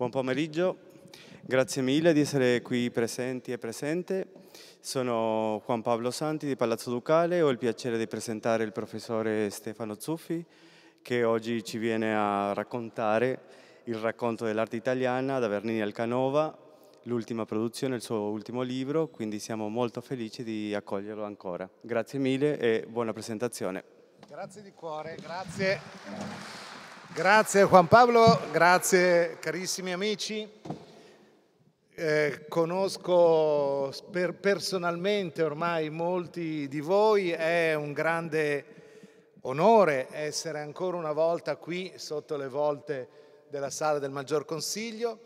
Buon pomeriggio, grazie mille di essere qui presenti e presente. Sono Juan Pablo Santi di Palazzo Ducale, ho il piacere di presentare il professore Stefano Zuffi che oggi ci viene a raccontare il racconto dell'arte italiana da Bernini al Canova, l'ultima produzione, il suo ultimo libro, quindi siamo molto felici di accoglierlo ancora. Grazie mille e buona presentazione. Grazie di cuore, grazie. Grazie Juan Pablo, grazie carissimi amici. Eh, conosco per personalmente ormai molti di voi, è un grande onore essere ancora una volta qui sotto le volte della sala del Maggior Consiglio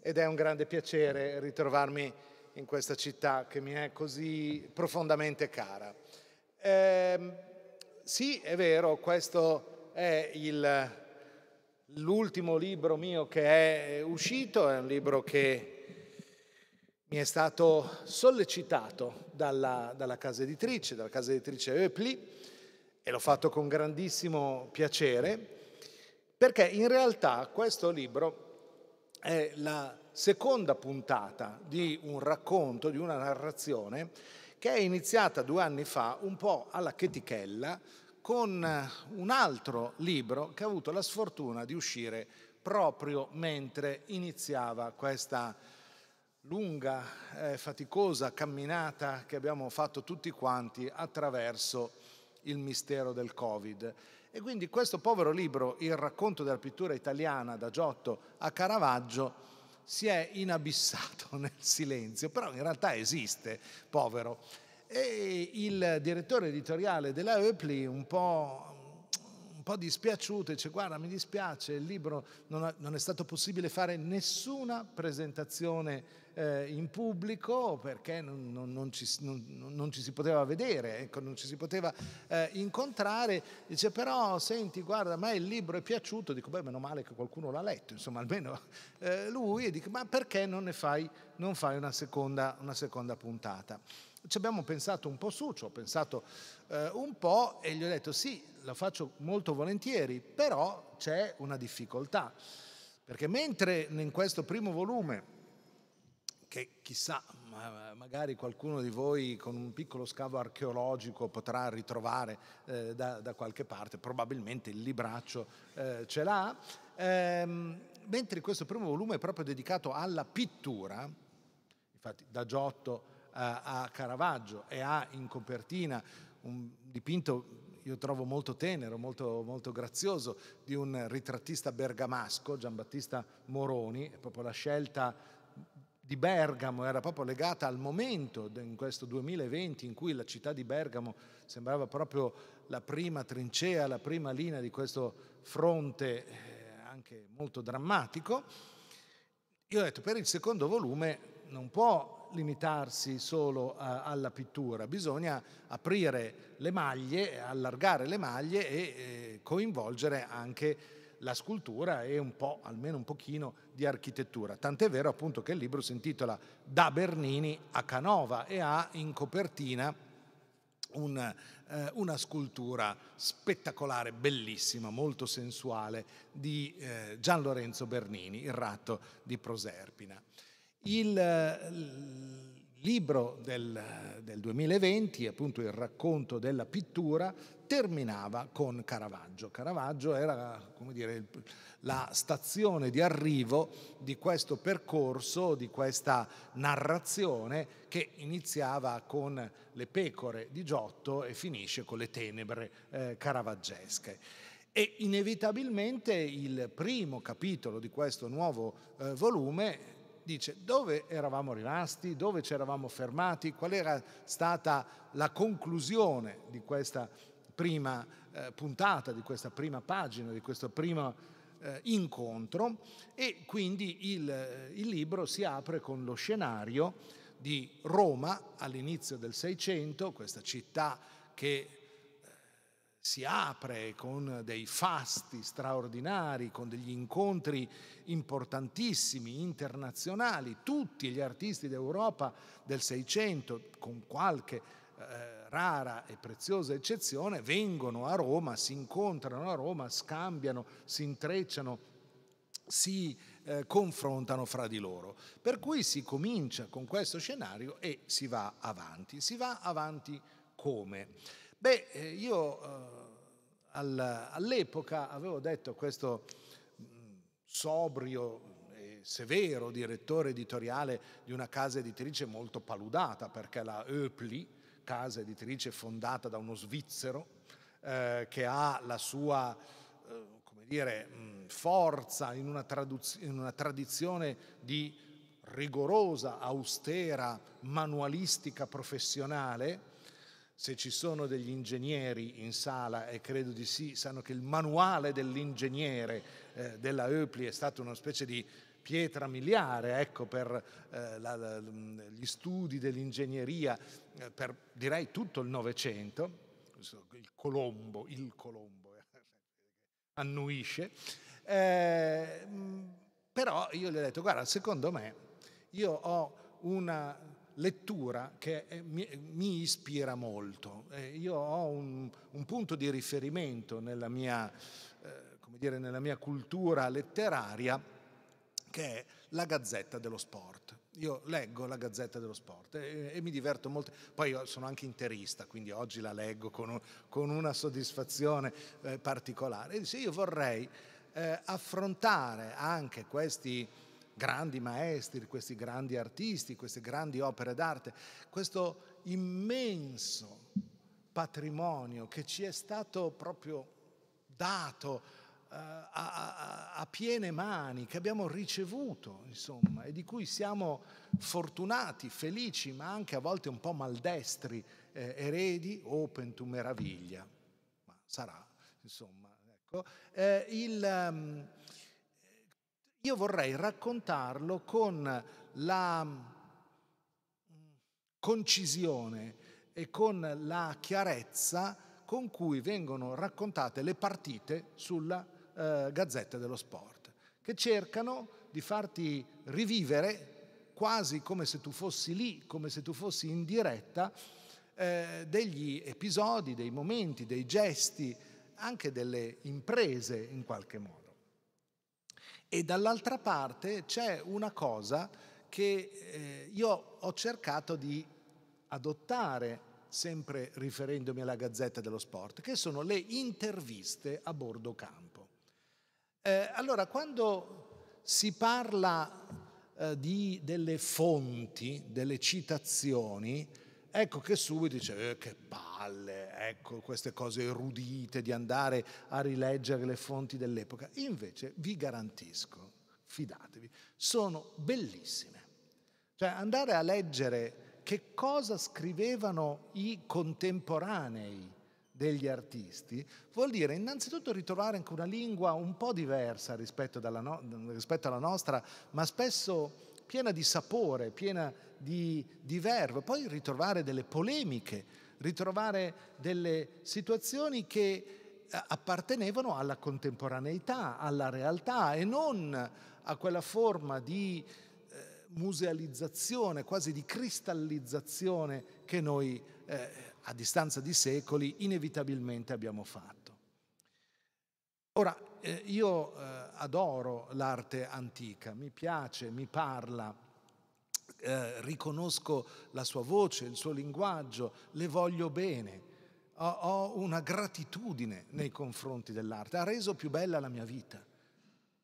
ed è un grande piacere ritrovarmi in questa città che mi è così profondamente cara. Eh, sì, è vero, questo è il L'ultimo libro mio che è uscito è un libro che mi è stato sollecitato dalla, dalla casa editrice, dalla casa editrice Eupli, e l'ho fatto con grandissimo piacere, perché in realtà questo libro è la seconda puntata di un racconto, di una narrazione che è iniziata due anni fa un po' alla chetichella con un altro libro che ha avuto la sfortuna di uscire proprio mentre iniziava questa lunga, eh, faticosa camminata che abbiamo fatto tutti quanti attraverso il mistero del Covid. E quindi questo povero libro, Il racconto della pittura italiana da Giotto a Caravaggio, si è inabissato nel silenzio, però in realtà esiste, povero. E il direttore editoriale della Oepli, un po', un po dispiaciuto, dice guarda mi dispiace, il libro non, ha, non è stato possibile fare nessuna presentazione eh, in pubblico perché non, non, non, ci, non, ci, si poteva vedere, ecco, non ci si poteva eh, incontrare. Dice però senti guarda a me il libro è piaciuto, dico beh meno male che qualcuno l'ha letto, insomma almeno eh, lui, e dico ma perché non ne fai, fai una, seconda, una seconda puntata? Ci abbiamo pensato un po' su, ci ho pensato eh, un po' e gli ho detto sì, lo faccio molto volentieri, però c'è una difficoltà, perché mentre in questo primo volume, che chissà, magari qualcuno di voi con un piccolo scavo archeologico potrà ritrovare eh, da, da, qualche parte, probabilmente il libraccio eh, ce l'ha, ehm, mentre questo primo volume è proprio dedicato alla pittura, infatti da Giotto a Caravaggio e ha in copertina un dipinto io trovo molto tenero, molto, molto, grazioso, di un ritrattista bergamasco, Giambattista Moroni, proprio la scelta di Bergamo era proprio legata al momento, in questo 2020, in cui la città di Bergamo sembrava proprio la prima trincea, la prima linea di questo fronte eh, anche molto drammatico. Io ho detto, per il secondo volume non può limitarsi solo eh, alla pittura, bisogna aprire le maglie, allargare le maglie e eh, coinvolgere anche la scultura e un po', almeno un pochino, di architettura. Tant'è vero appunto che il libro si intitola Da Bernini a Canova e ha in copertina un, eh, una scultura spettacolare, bellissima, molto sensuale di eh, Gian Lorenzo Bernini, il ratto di Proserpina. Il eh, libro del, del 2020, appunto il racconto della pittura, terminava con Caravaggio. Caravaggio era come dire, la stazione di arrivo di questo percorso, di questa narrazione che iniziava con le pecore di Giotto e finisce con le tenebre eh, caravaggesche. E inevitabilmente il primo capitolo di questo nuovo eh, volume dice dove eravamo rimasti, dove ci eravamo fermati, qual era stata la conclusione di questa prima eh, puntata, di questa prima pagina, di questo primo eh, incontro e quindi il, eh, il libro si apre con lo scenario di Roma all'inizio del Seicento, questa città che si apre con dei fasti straordinari, con degli incontri importantissimi, internazionali, tutti gli artisti d'Europa del Seicento, con qualche eh, rara e preziosa eccezione, vengono a Roma, si incontrano a Roma, scambiano, si intrecciano, si eh, confrontano fra di loro. Per cui si comincia con questo scenario e si va avanti. Si va avanti come? Beh, eh, io eh, all'epoca avevo detto questo mm, sobrio e severo direttore editoriale di una casa editrice molto paludata perché la Öpli, casa editrice fondata da uno svizzero eh, che ha la sua eh, come dire, mm, forza in una, in una tradizione di rigorosa, austera, manualistica professionale se ci sono degli ingegneri in sala, e credo di sì, sanno che il manuale dell'ingegnere eh, della Eupli è stato una specie di pietra miliare ecco, per eh, la, la, mm, gli studi dell'ingegneria, eh, per direi tutto il Novecento, il Colombo, il Colombo eh, annuisce, eh, mm, però io gli ho detto, guarda, secondo me io ho una lettura che eh, mi, eh, mi, ispira molto. Eh, io ho un, un, punto di riferimento nella mia, eh, dire, nella mia cultura letteraria che è la Gazzetta dello Sport. Io leggo la Gazzetta dello Sport e, e, mi diverto molto. Poi io sono anche interista, quindi oggi la leggo con, un, con una soddisfazione eh, particolare. E se io vorrei eh, affrontare anche questi grandi maestri, questi grandi artisti, queste grandi opere d'arte, questo immenso patrimonio che ci è stato proprio dato eh, a, a, a, piene mani, che abbiamo ricevuto, insomma, e di cui siamo fortunati, felici, ma anche a volte un po' maldestri, eh, eredi, open to meraviglia. Ma sarà, insomma. Ecco. Eh, il, um, io vorrei raccontarlo con la mm, concisione e con la chiarezza con cui vengono raccontate le partite sulla eh, Gazzetta dello Sport, che cercano di farti rivivere quasi come se tu fossi lì, come se tu fossi in diretta, eh, degli episodi, dei momenti, dei gesti, anche delle imprese in qualche modo. E dall'altra parte c'è una cosa che eh, io ho cercato di adottare, sempre riferendomi alla Gazzetta dello Sport, che sono le interviste a bordo campo. Eh, allora, quando si parla eh, di, delle fonti, delle citazioni, Ecco che subito dice, eh, che palle, ecco queste cose erudite di andare a rileggere le fonti dell'epoca. Invece vi garantisco, fidatevi, sono bellissime. Cioè andare a leggere che cosa scrivevano i contemporanei degli artisti vuol dire innanzitutto ritrovare anche una lingua un po' diversa rispetto, no- rispetto alla nostra, ma spesso piena di sapore, piena di di, di verve, poi ritrovare delle polemiche, ritrovare delle situazioni che eh, appartenevano alla contemporaneità, alla realtà e non a quella forma di eh, musealizzazione, quasi di cristallizzazione che noi eh, a distanza di secoli inevitabilmente abbiamo fatto. Ora, eh, io eh, adoro l'arte antica, mi piace, mi parla, eh, riconosco la sua voce, il suo linguaggio, le voglio bene, ho, ho, una gratitudine nei confronti dell'arte, ha reso più bella la mia vita.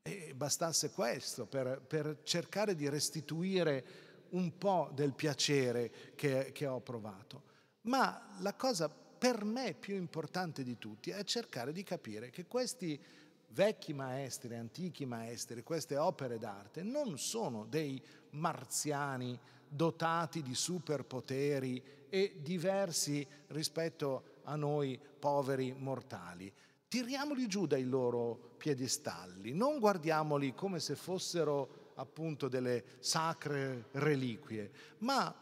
E bastasse questo per, per cercare di restituire un po' del piacere che, che ho provato. Ma la cosa per me più importante di tutti è cercare di capire che questi vecchi maestri, antichi maestri, queste opere d'arte non sono dei marziani dotati di superpoteri e diversi rispetto a noi poveri mortali. Tiriamoli giù dai loro piedestalli, non guardiamoli come se fossero appunto delle sacre reliquie, ma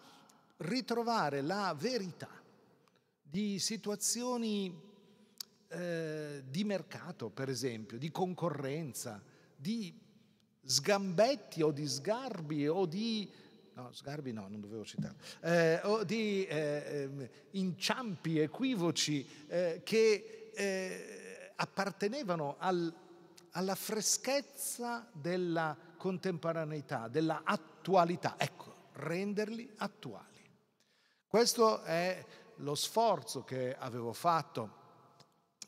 ritrovare la verità di situazioni eh, di mercato, per esempio, di concorrenza, di sgambetti o di sgarbi o di... No, sgarbi no, non dovevo citare, eh, o di eh, ehm, inciampi equivoci eh, che eh, appartenevano al, alla freschezza della contemporaneità, della attualità. Ecco, renderli attuali. Questo è lo sforzo che avevo fatto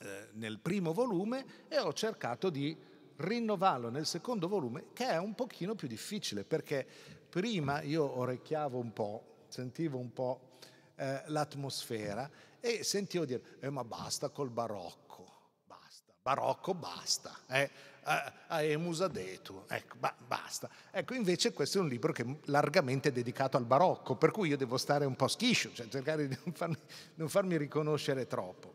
eh, nel primo volume e ho cercato di rinnovarlo nel secondo volume che è un pochino più difficile perché prima io orecchiavo un po', sentivo un po' eh, l'atmosfera e sentivo dire eh, ma basta col barocco, basta, barocco basta, eh, eh Emusa Detu, ecco, ba- basta. Ecco, invece questo è un libro che è largamente dedicato al barocco, per cui io devo stare un po' schiscio, cioè cercare di non farmi, non farmi riconoscere troppo.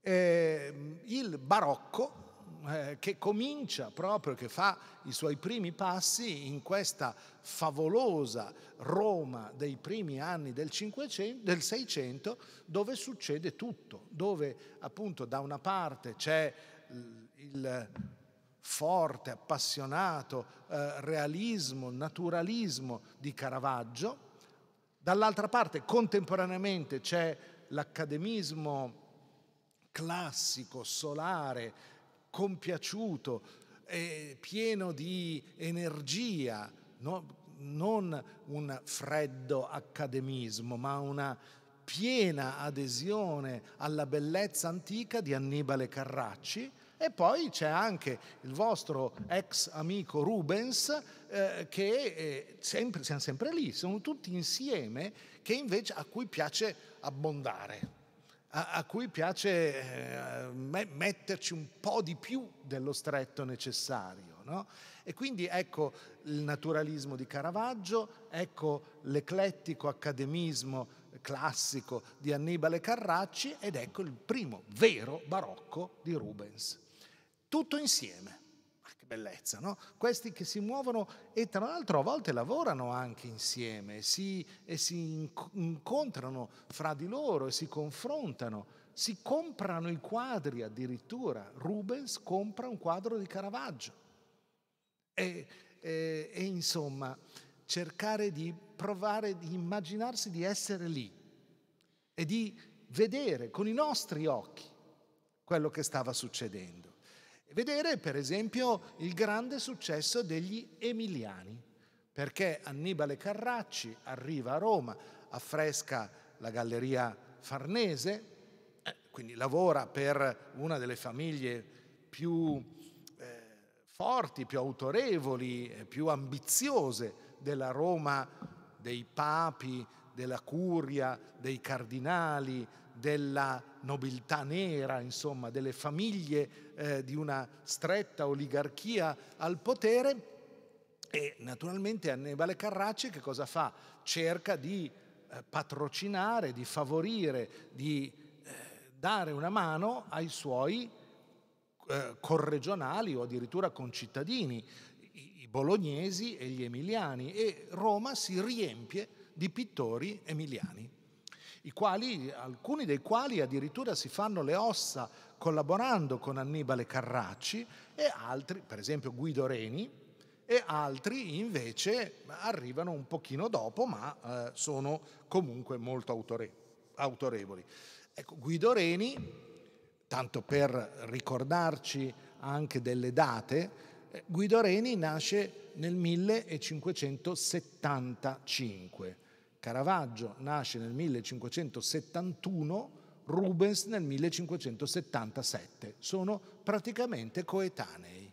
Eh, il barocco eh, che comincia proprio, che fa i suoi primi passi in questa favolosa Roma dei primi anni del, 500, del 600, dove succede tutto, dove appunto da una parte c'è eh, il forte, appassionato eh, realismo, naturalismo di Caravaggio, dall'altra parte contemporaneamente c'è l'accademismo classico, solare, compiaciuto, eh, pieno di energia, no? non un freddo accademismo, ma una piena adesione alla bellezza antica di Annibale Carracci. E poi c'è anche il vostro ex amico Rubens, eh, che eh, sempre, siamo sempre lì, sono tutti insieme, che invece a cui piace abbondare a, a cui piace eh, metterci un po' di più dello stretto necessario. No? E quindi ecco il naturalismo di Caravaggio, ecco l'eclettico accademismo classico di Annibale Carracci ed ecco il primo vero barocco di Rubens. Tutto insieme bellezza, no? questi che si muovono e tra l'altro a volte lavorano anche insieme si, e si incontrano fra di loro e si confrontano, si comprano i quadri addirittura, Rubens compra un quadro di Caravaggio e, e, e insomma cercare di provare, di immaginarsi di essere lì e di vedere con i nostri occhi quello che stava succedendo. Vedere per esempio il grande successo degli Emiliani, perché Annibale Carracci arriva a Roma, affresca la Galleria Farnese, eh, quindi lavora per una delle famiglie più eh, forti, più autorevoli, più ambiziose della Roma dei papi, della curia, dei cardinali, della nobiltà nera, insomma, delle famiglie eh, di una stretta oligarchia al potere. E naturalmente Annibale Carracci che cosa fa? Cerca di eh, patrocinare, di favorire, di eh, dare una mano ai suoi eh, corregionali o addirittura concittadini, i, i bolognesi e gli emiliani. E Roma si riempie di pittori emiliani, quali, alcuni dei quali addirittura si fanno le ossa collaborando con Annibale Carracci e altri, per esempio Guido Reni, e altri invece arrivano un pochino dopo, ma eh, sono comunque molto autore- autorevoli. Ecco, Guido Reni, tanto per ricordarci anche delle date, eh, Guido Reni nasce nel 1575 Caravaggio nasce nel 1571, Rubens nel 1577. Sono praticamente coetanei.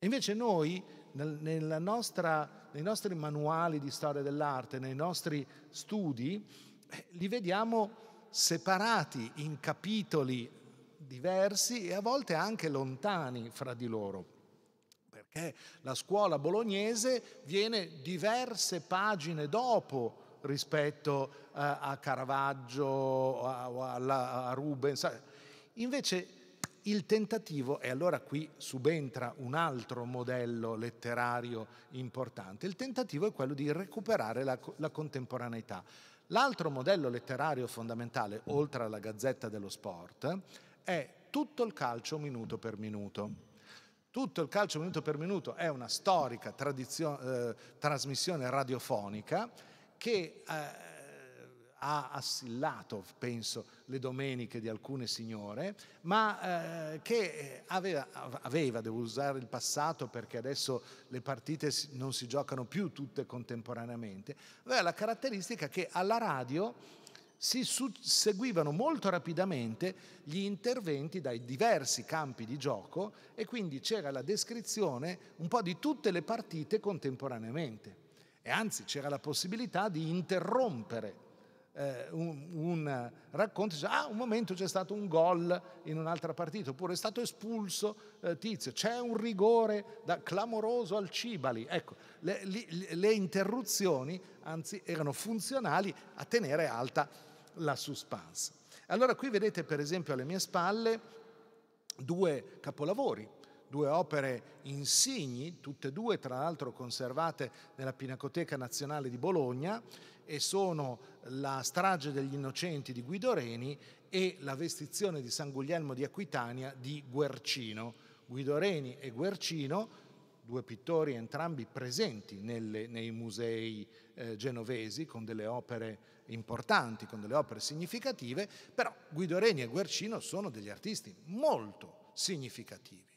Invece noi, nel, nostra, nei nostri manuali di storia dell'arte, nei nostri studi, eh, li vediamo separati in capitoli diversi e a volte anche lontani fra di loro, perché la scuola bolognese viene diverse pagine dopo rispetto eh, a Caravaggio o a, Rubens. Invece il tentativo, e allora qui subentra un altro modello letterario importante, il tentativo è quello di recuperare la, la contemporaneità. L'altro modello letterario fondamentale, oltre alla Gazzetta dello Sport, è tutto il calcio minuto per minuto. Tutto il calcio minuto per minuto è una storica eh, trasmissione radiofonica che eh, ha assillato, penso, le domeniche di alcune signore, ma eh, che eh, aveva, aveva, devo usare il passato perché adesso le partite non si giocano più tutte contemporaneamente, aveva la caratteristica che alla radio si seguivano molto rapidamente gli interventi dai diversi campi di gioco e quindi c'era la descrizione un po' di tutte le partite contemporaneamente. E anzi c'era la possibilità di interrompere eh, un, un, racconto, dice, ah un momento c'è stato un gol in un'altra partita, oppure è stato espulso eh, Tizio, c'è un rigore da, clamoroso al Cibali. Ecco, le, le, le interruzioni anzi erano funzionali a tenere alta la suspense. Allora qui vedete per esempio alle mie spalle due capolavori due opere insigni, tutte e due tra l'altro conservate nella Pinacoteca Nazionale di Bologna, e sono La strage degli innocenti di Guido Reni e La vestizione di San Guglielmo di Aquitania di Guercino. Guido Reni e Guercino, due pittori entrambi presenti nelle, nei musei eh, genovesi con delle opere importanti, con delle opere significative, però Guido Reni e Guercino sono degli artisti molto significativi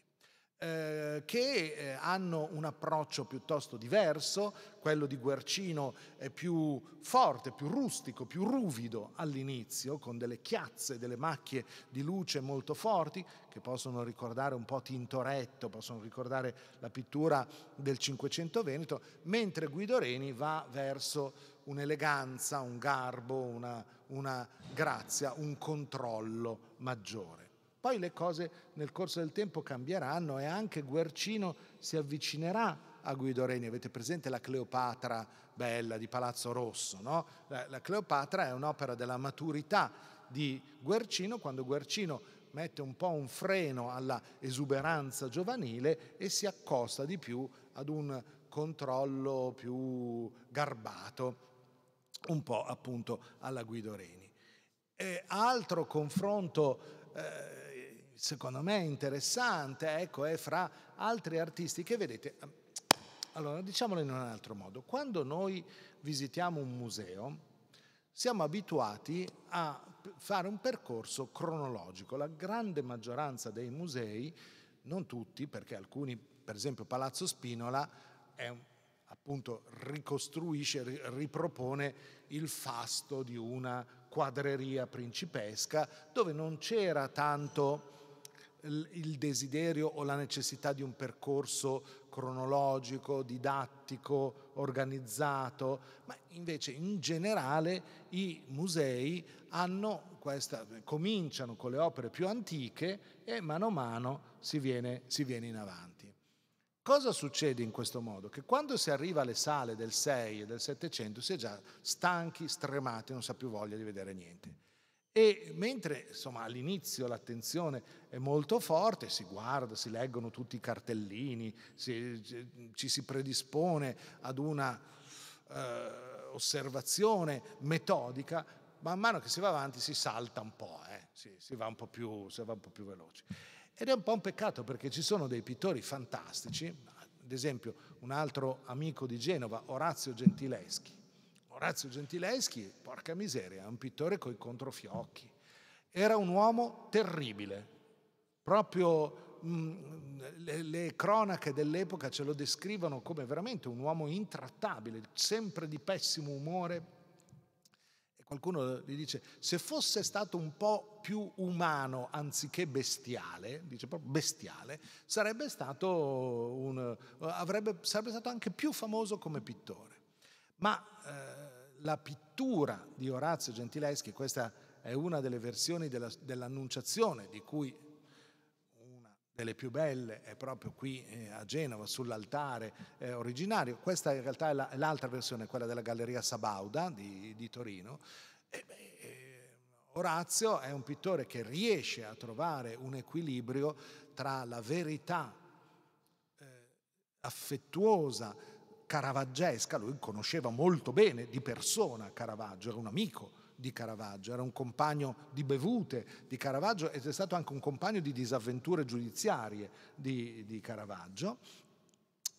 eh, che eh, hanno un approccio piuttosto diverso, quello di Guercino è più forte, più rustico, più ruvido all'inizio, con delle chiazze, delle macchie di luce molto forti, che possono ricordare un po' Tintoretto, possono ricordare la pittura del Cinquecento Veneto, mentre Guido Reni va verso un'eleganza, un garbo, una, una grazia, un controllo maggiore. Poi le cose nel corso del tempo cambieranno e anche Guercino si avvicinerà a Guido Reni. Avete presente la Cleopatra bella di Palazzo Rosso? No? La, Cleopatra è un'opera della maturità di Guercino quando Guercino mette un po' un freno alla esuberanza giovanile e si accosta di più ad un controllo più garbato, un po' appunto alla Guido Reni. E altro confronto eh, secondo me interessante, ecco, è fra altri artisti che vedete. Allora, diciamolo in un altro modo, quando noi visitiamo un museo siamo abituati a fare un percorso cronologico. La grande maggioranza dei musei, non tutti, perché alcuni, per esempio Palazzo Spinola, è un appunto ricostruisce, ripropone il fasto di una quadreria principesca dove non c'era tanto il desiderio o la necessità di un percorso cronologico, didattico, organizzato, ma invece in generale i musei questa, cominciano con le opere più antiche e mano a mano si viene, si viene in avanti. Cosa succede in questo modo? Che quando si arriva alle sale del 6 e del 700 si è già stanchi, stremati, non si ha più voglia di vedere niente e mentre insomma, all'inizio l'attenzione è molto forte, si guarda, si leggono tutti i cartellini, si, ci si predispone ad una eh, osservazione metodica, man mano che si va avanti si salta un po', eh? si, si, va un po più, si va un po' più veloci. Ed è un po' un peccato perché ci sono dei pittori fantastici, ad esempio un altro amico di Genova, Orazio Gentileschi, Orazio Gentileschi, porca miseria, è un pittore coi controfiocchi. Era un uomo terribile. Proprio mh, mm, le, le cronache dell'epoca ce lo descrivono come veramente un uomo intrattabile, sempre di pessimo umore, qualcuno gli dice, se fosse stato un po' più umano anziché bestiale, dice proprio bestiale, sarebbe stato, un, avrebbe, sarebbe stato anche più famoso come pittore. Ma eh, la pittura di Orazio Gentileschi, questa è una delle versioni della, dell'Annunciazione, di cui una delle più belle è proprio qui eh, a Genova, sull'altare eh, originario. Questa in realtà è, la, è, l'altra versione, quella della Galleria Sabauda di, di Torino. E, beh, Orazio è un pittore che riesce a trovare un equilibrio tra la verità eh, affettuosa, caravaggesca, lui conosceva molto bene di persona Caravaggio, era un amico di Caravaggio, era un compagno di bevute di Caravaggio ed è stato anche un compagno di disavventure giudiziarie di, di Caravaggio,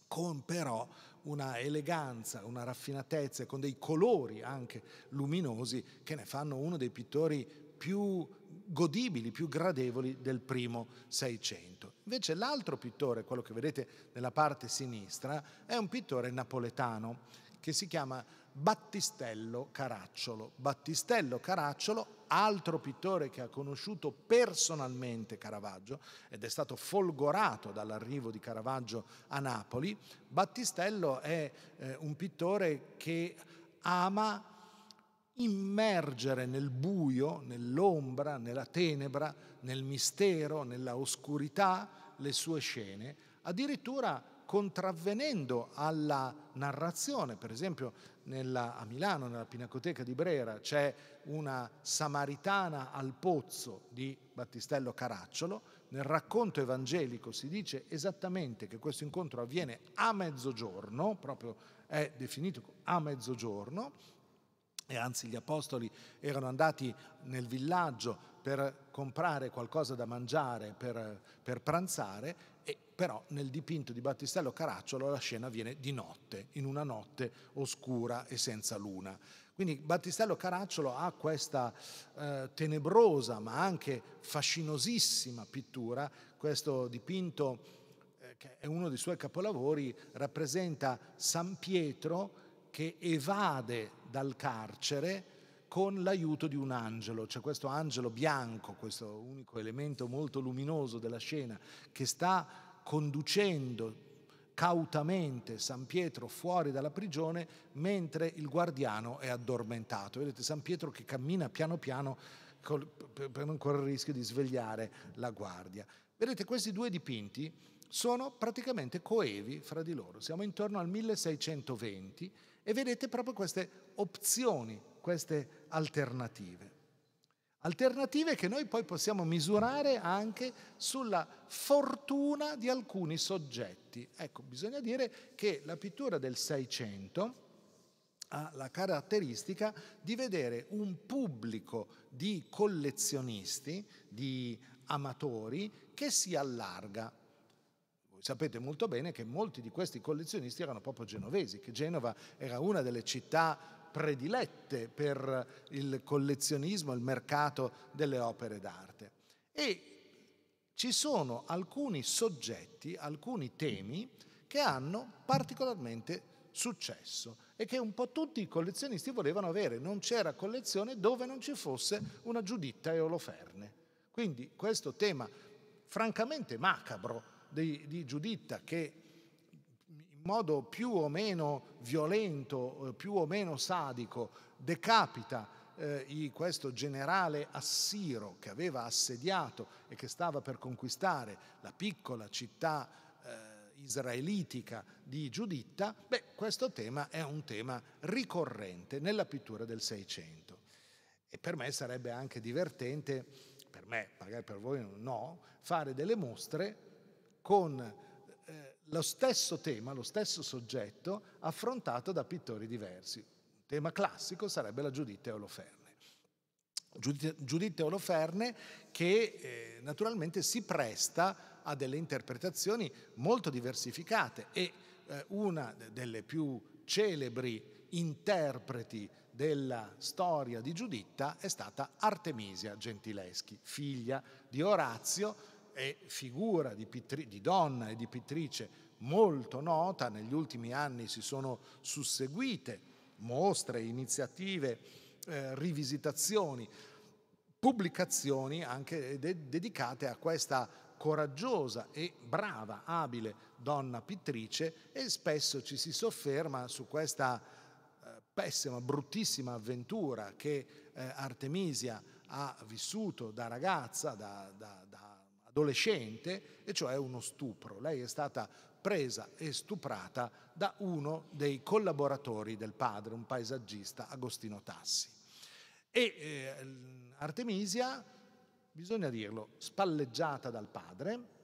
con però una eleganza, una raffinatezza e con dei colori anche luminosi che ne fanno uno dei pittori più godibili, più gradevoli del primo Seicento. Invece l'altro pittore, quello che vedete nella parte sinistra, è un pittore napoletano che si chiama Battistello Caracciolo. Battistello Caracciolo, altro pittore che ha conosciuto personalmente Caravaggio ed è stato folgorato dall'arrivo di Caravaggio a Napoli, Battistello è eh, un pittore che ama immergere nel buio, nell'ombra, nella tenebra, nel mistero, nella oscurità le sue scene, addirittura contravvenendo alla narrazione. Per esempio nella, a Milano, nella Pinacoteca di Brera, c'è una samaritana al pozzo di Battistello Caracciolo. Nel racconto evangelico si dice esattamente che questo incontro avviene a mezzogiorno, proprio è definito a mezzogiorno, e anzi gli apostoli erano andati nel villaggio per comprare qualcosa da mangiare, per, per pranzare, e però nel dipinto di Battistello Caracciolo la scena avviene di notte, in una notte oscura e senza luna. Quindi Battistello Caracciolo ha questa eh, tenebrosa ma anche fascinosissima pittura, questo dipinto eh, che è uno dei suoi capolavori, rappresenta San Pietro che evade dal carcere con l'aiuto di un angelo, cioè questo angelo bianco, questo unico elemento molto luminoso della scena, che sta conducendo cautamente San Pietro fuori dalla prigione mentre il guardiano è addormentato. Vedete San Pietro che cammina piano piano col, per non correre il rischio di svegliare la guardia. Vedete questi due dipinti sono praticamente coevi fra di loro. Siamo intorno al 1620 e vedete proprio queste opzioni, queste alternative. Alternative che noi poi possiamo misurare anche sulla fortuna di alcuni soggetti. Ecco, bisogna dire che la pittura del Seicento ha la caratteristica di vedere un pubblico di collezionisti, di amatori, che si allarga Sapete molto bene che molti di questi collezionisti erano proprio genovesi, che Genova era una delle città predilette per il collezionismo, il mercato delle opere d'arte. E ci sono alcuni soggetti, alcuni temi che hanno particolarmente successo e che un po' tutti i collezionisti volevano avere. Non c'era collezione dove non ci fosse una Giuditta e Oloferne. Quindi questo tema francamente macabro di, di Giuditta che in modo più o meno violento, eh, più o meno sadico, decapita eh, questo generale assiro che aveva assediato e che stava per conquistare la piccola città eh, israelitica di Giuditta, beh, questo tema è un tema ricorrente nella pittura del Seicento. E per me sarebbe anche divertente, per me, magari per voi no, fare delle mostre con eh, lo stesso tema, lo stesso soggetto affrontato da pittori diversi. Un tema classico sarebbe la Giuditta e Oloferne. Giuditta, e Oloferne che eh, naturalmente si presta a delle interpretazioni molto diversificate e eh, una delle più celebri interpreti della storia di Giuditta è stata Artemisia Gentileschi, figlia di Orazio, è figura di, pitri- di donna e di pittrice molto nota, negli ultimi anni si sono susseguite mostre, iniziative, eh, rivisitazioni, pubblicazioni anche de- dedicate a questa coraggiosa e brava, abile donna pittrice e spesso ci si sofferma su questa eh, pessima, bruttissima avventura che eh, Artemisia ha vissuto da ragazza, da, da, adolescente, e cioè uno stupro. Lei è stata presa e stuprata da uno dei collaboratori del padre, un paesaggista, Agostino Tassi. E eh, Artemisia, bisogna dirlo, spalleggiata dal padre,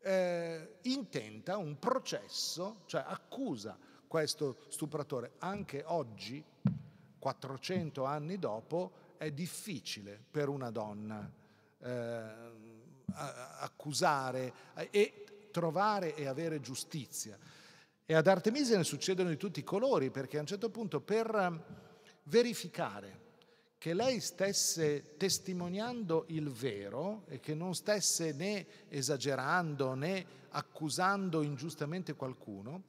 eh, intenta un processo, cioè accusa questo stupratore. Anche oggi, 400 anni dopo, è difficile per una donna eh, accusare eh, e trovare e avere giustizia. E ad Artemisia ne succedono di tutti i colori, perché a un certo punto per ehm, verificare che lei stesse testimoniando il vero e che non stesse né esagerando né accusando ingiustamente qualcuno,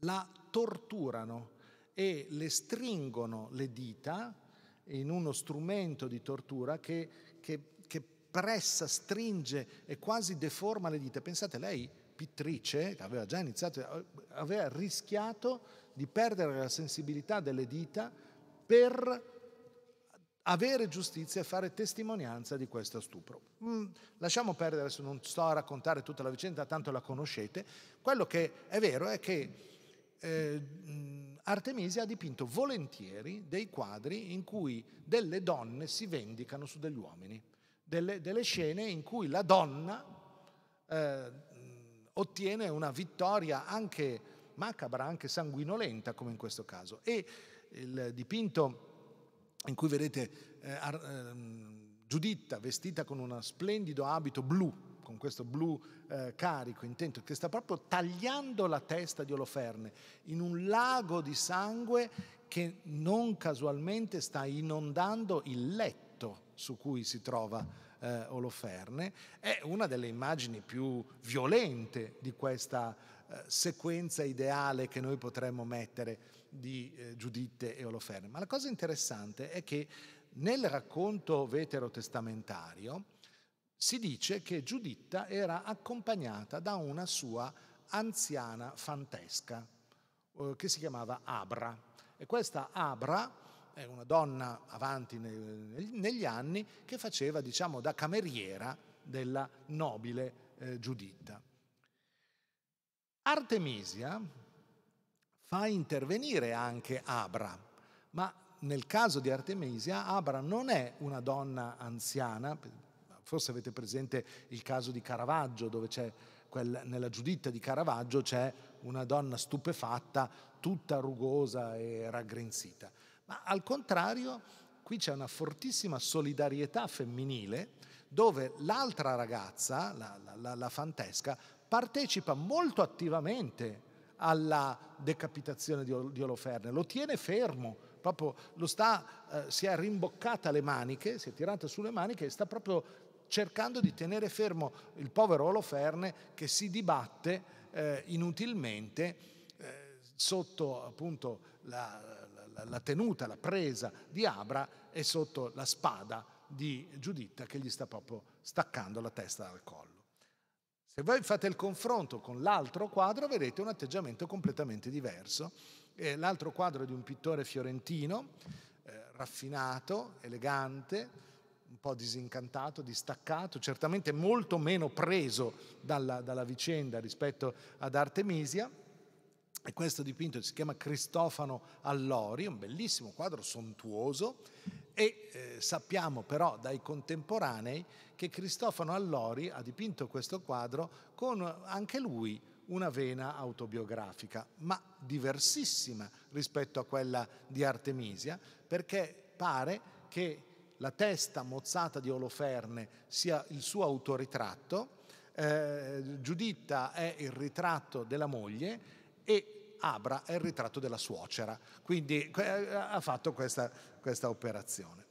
la torturano e le stringono le dita in uno strumento di tortura che, che pressa, stringe e quasi deforma le dita. Pensate, lei, pittrice, aveva già iniziato, aveva rischiato di perdere la sensibilità delle dita per avere giustizia e fare testimonianza di questo stupro. Mm, lasciamo perdere, adesso non sto a raccontare tutta la vicenda, tanto la conoscete. Quello che è vero è che eh, mm, Artemisia ha dipinto volentieri dei quadri in cui delle donne si vendicano su degli uomini delle, delle scene in cui la donna eh, ottiene una vittoria anche macabra, anche sanguinolenta, come in questo caso. E il dipinto in cui vedete eh, ar, ehm, Giuditta vestita con uno splendido abito blu, con questo blu eh, carico, intento, che sta proprio tagliando la testa di Oloferne in un lago di sangue che non casualmente sta inondando il letto su cui si trova eh, Oloferne, è una delle immagini più violente di questa eh, sequenza ideale che noi potremmo mettere di eh, Giuditte e Oloferne. Ma la cosa interessante è che nel racconto veterotestamentario si dice che Giuditta era accompagnata da una sua anziana fantesca eh, che si chiamava Abra. E questa Abra era una donna avanti negli anni che faceva diciamo, da cameriera della nobile eh, Giuditta. Artemisia fa intervenire anche Abra, ma nel caso di Artemisia Abra non è una donna anziana, forse avete presente il caso di Caravaggio dove c'è quel, nella Giuditta di Caravaggio c'è una donna stupefatta, tutta rugosa e raggrinzita ma al contrario qui c'è una fortissima solidarietà femminile dove l'altra ragazza, la, la, la, fantesca, partecipa molto attivamente alla decapitazione di, di Oloferne, lo tiene fermo, proprio lo sta, eh, si è rimboccata le maniche, si è tirata sulle maniche e sta proprio cercando di tenere fermo il povero Oloferne che si dibatte eh, inutilmente eh, sotto appunto la la tenuta, la presa di Abra è sotto la spada di Giuditta che gli sta proprio staccando la testa dal collo. Se voi fate il confronto con l'altro quadro vedete un atteggiamento completamente diverso. l'altro quadro è di un pittore fiorentino, eh, raffinato, elegante, un po' disincantato, distaccato, certamente molto meno preso dalla, dalla vicenda rispetto ad Artemisia e questo dipinto si chiama Cristofano Allori, un bellissimo quadro sontuoso e eh, sappiamo però dai contemporanei che Cristofano Allori ha dipinto questo quadro con anche lui una vena autobiografica, ma diversissima rispetto a quella di Artemisia, perché pare che la testa mozzata di Oloferne sia il suo autoritratto, eh, Giuditta è il ritratto della moglie e Abra è il ritratto della suocera, quindi eh, ha fatto questa, questa operazione.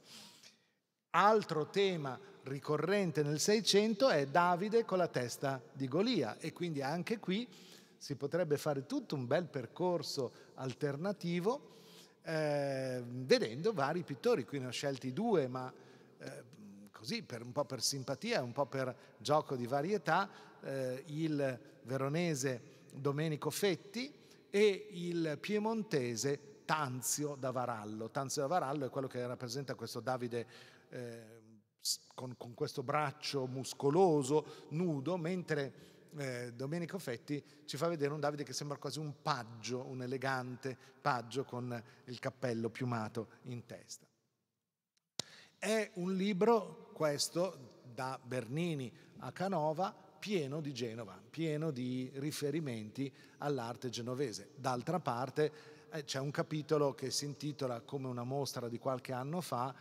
Altro tema ricorrente nel Seicento è Davide con la testa di Golia e quindi anche qui si potrebbe fare tutto un bel percorso alternativo eh, vedendo vari pittori, qui ne ho scelti due ma eh, così per, un po' per simpatia, un po' per gioco di varietà, eh, il veronese Domenico Fetti e il piemontese Tanzio da Varallo. Tanzio da Varallo è quello che rappresenta questo Davide eh, con, con, questo braccio muscoloso, nudo, mentre eh, Domenico Fetti ci fa vedere un Davide che sembra quasi un paggio, un elegante paggio con il cappello piumato in testa. È un libro, questo, da Bernini a Canova, pieno di Genova, pieno di riferimenti all'arte genovese. D'altra parte eh, c'è un capitolo che si intitola come una mostra di qualche anno fa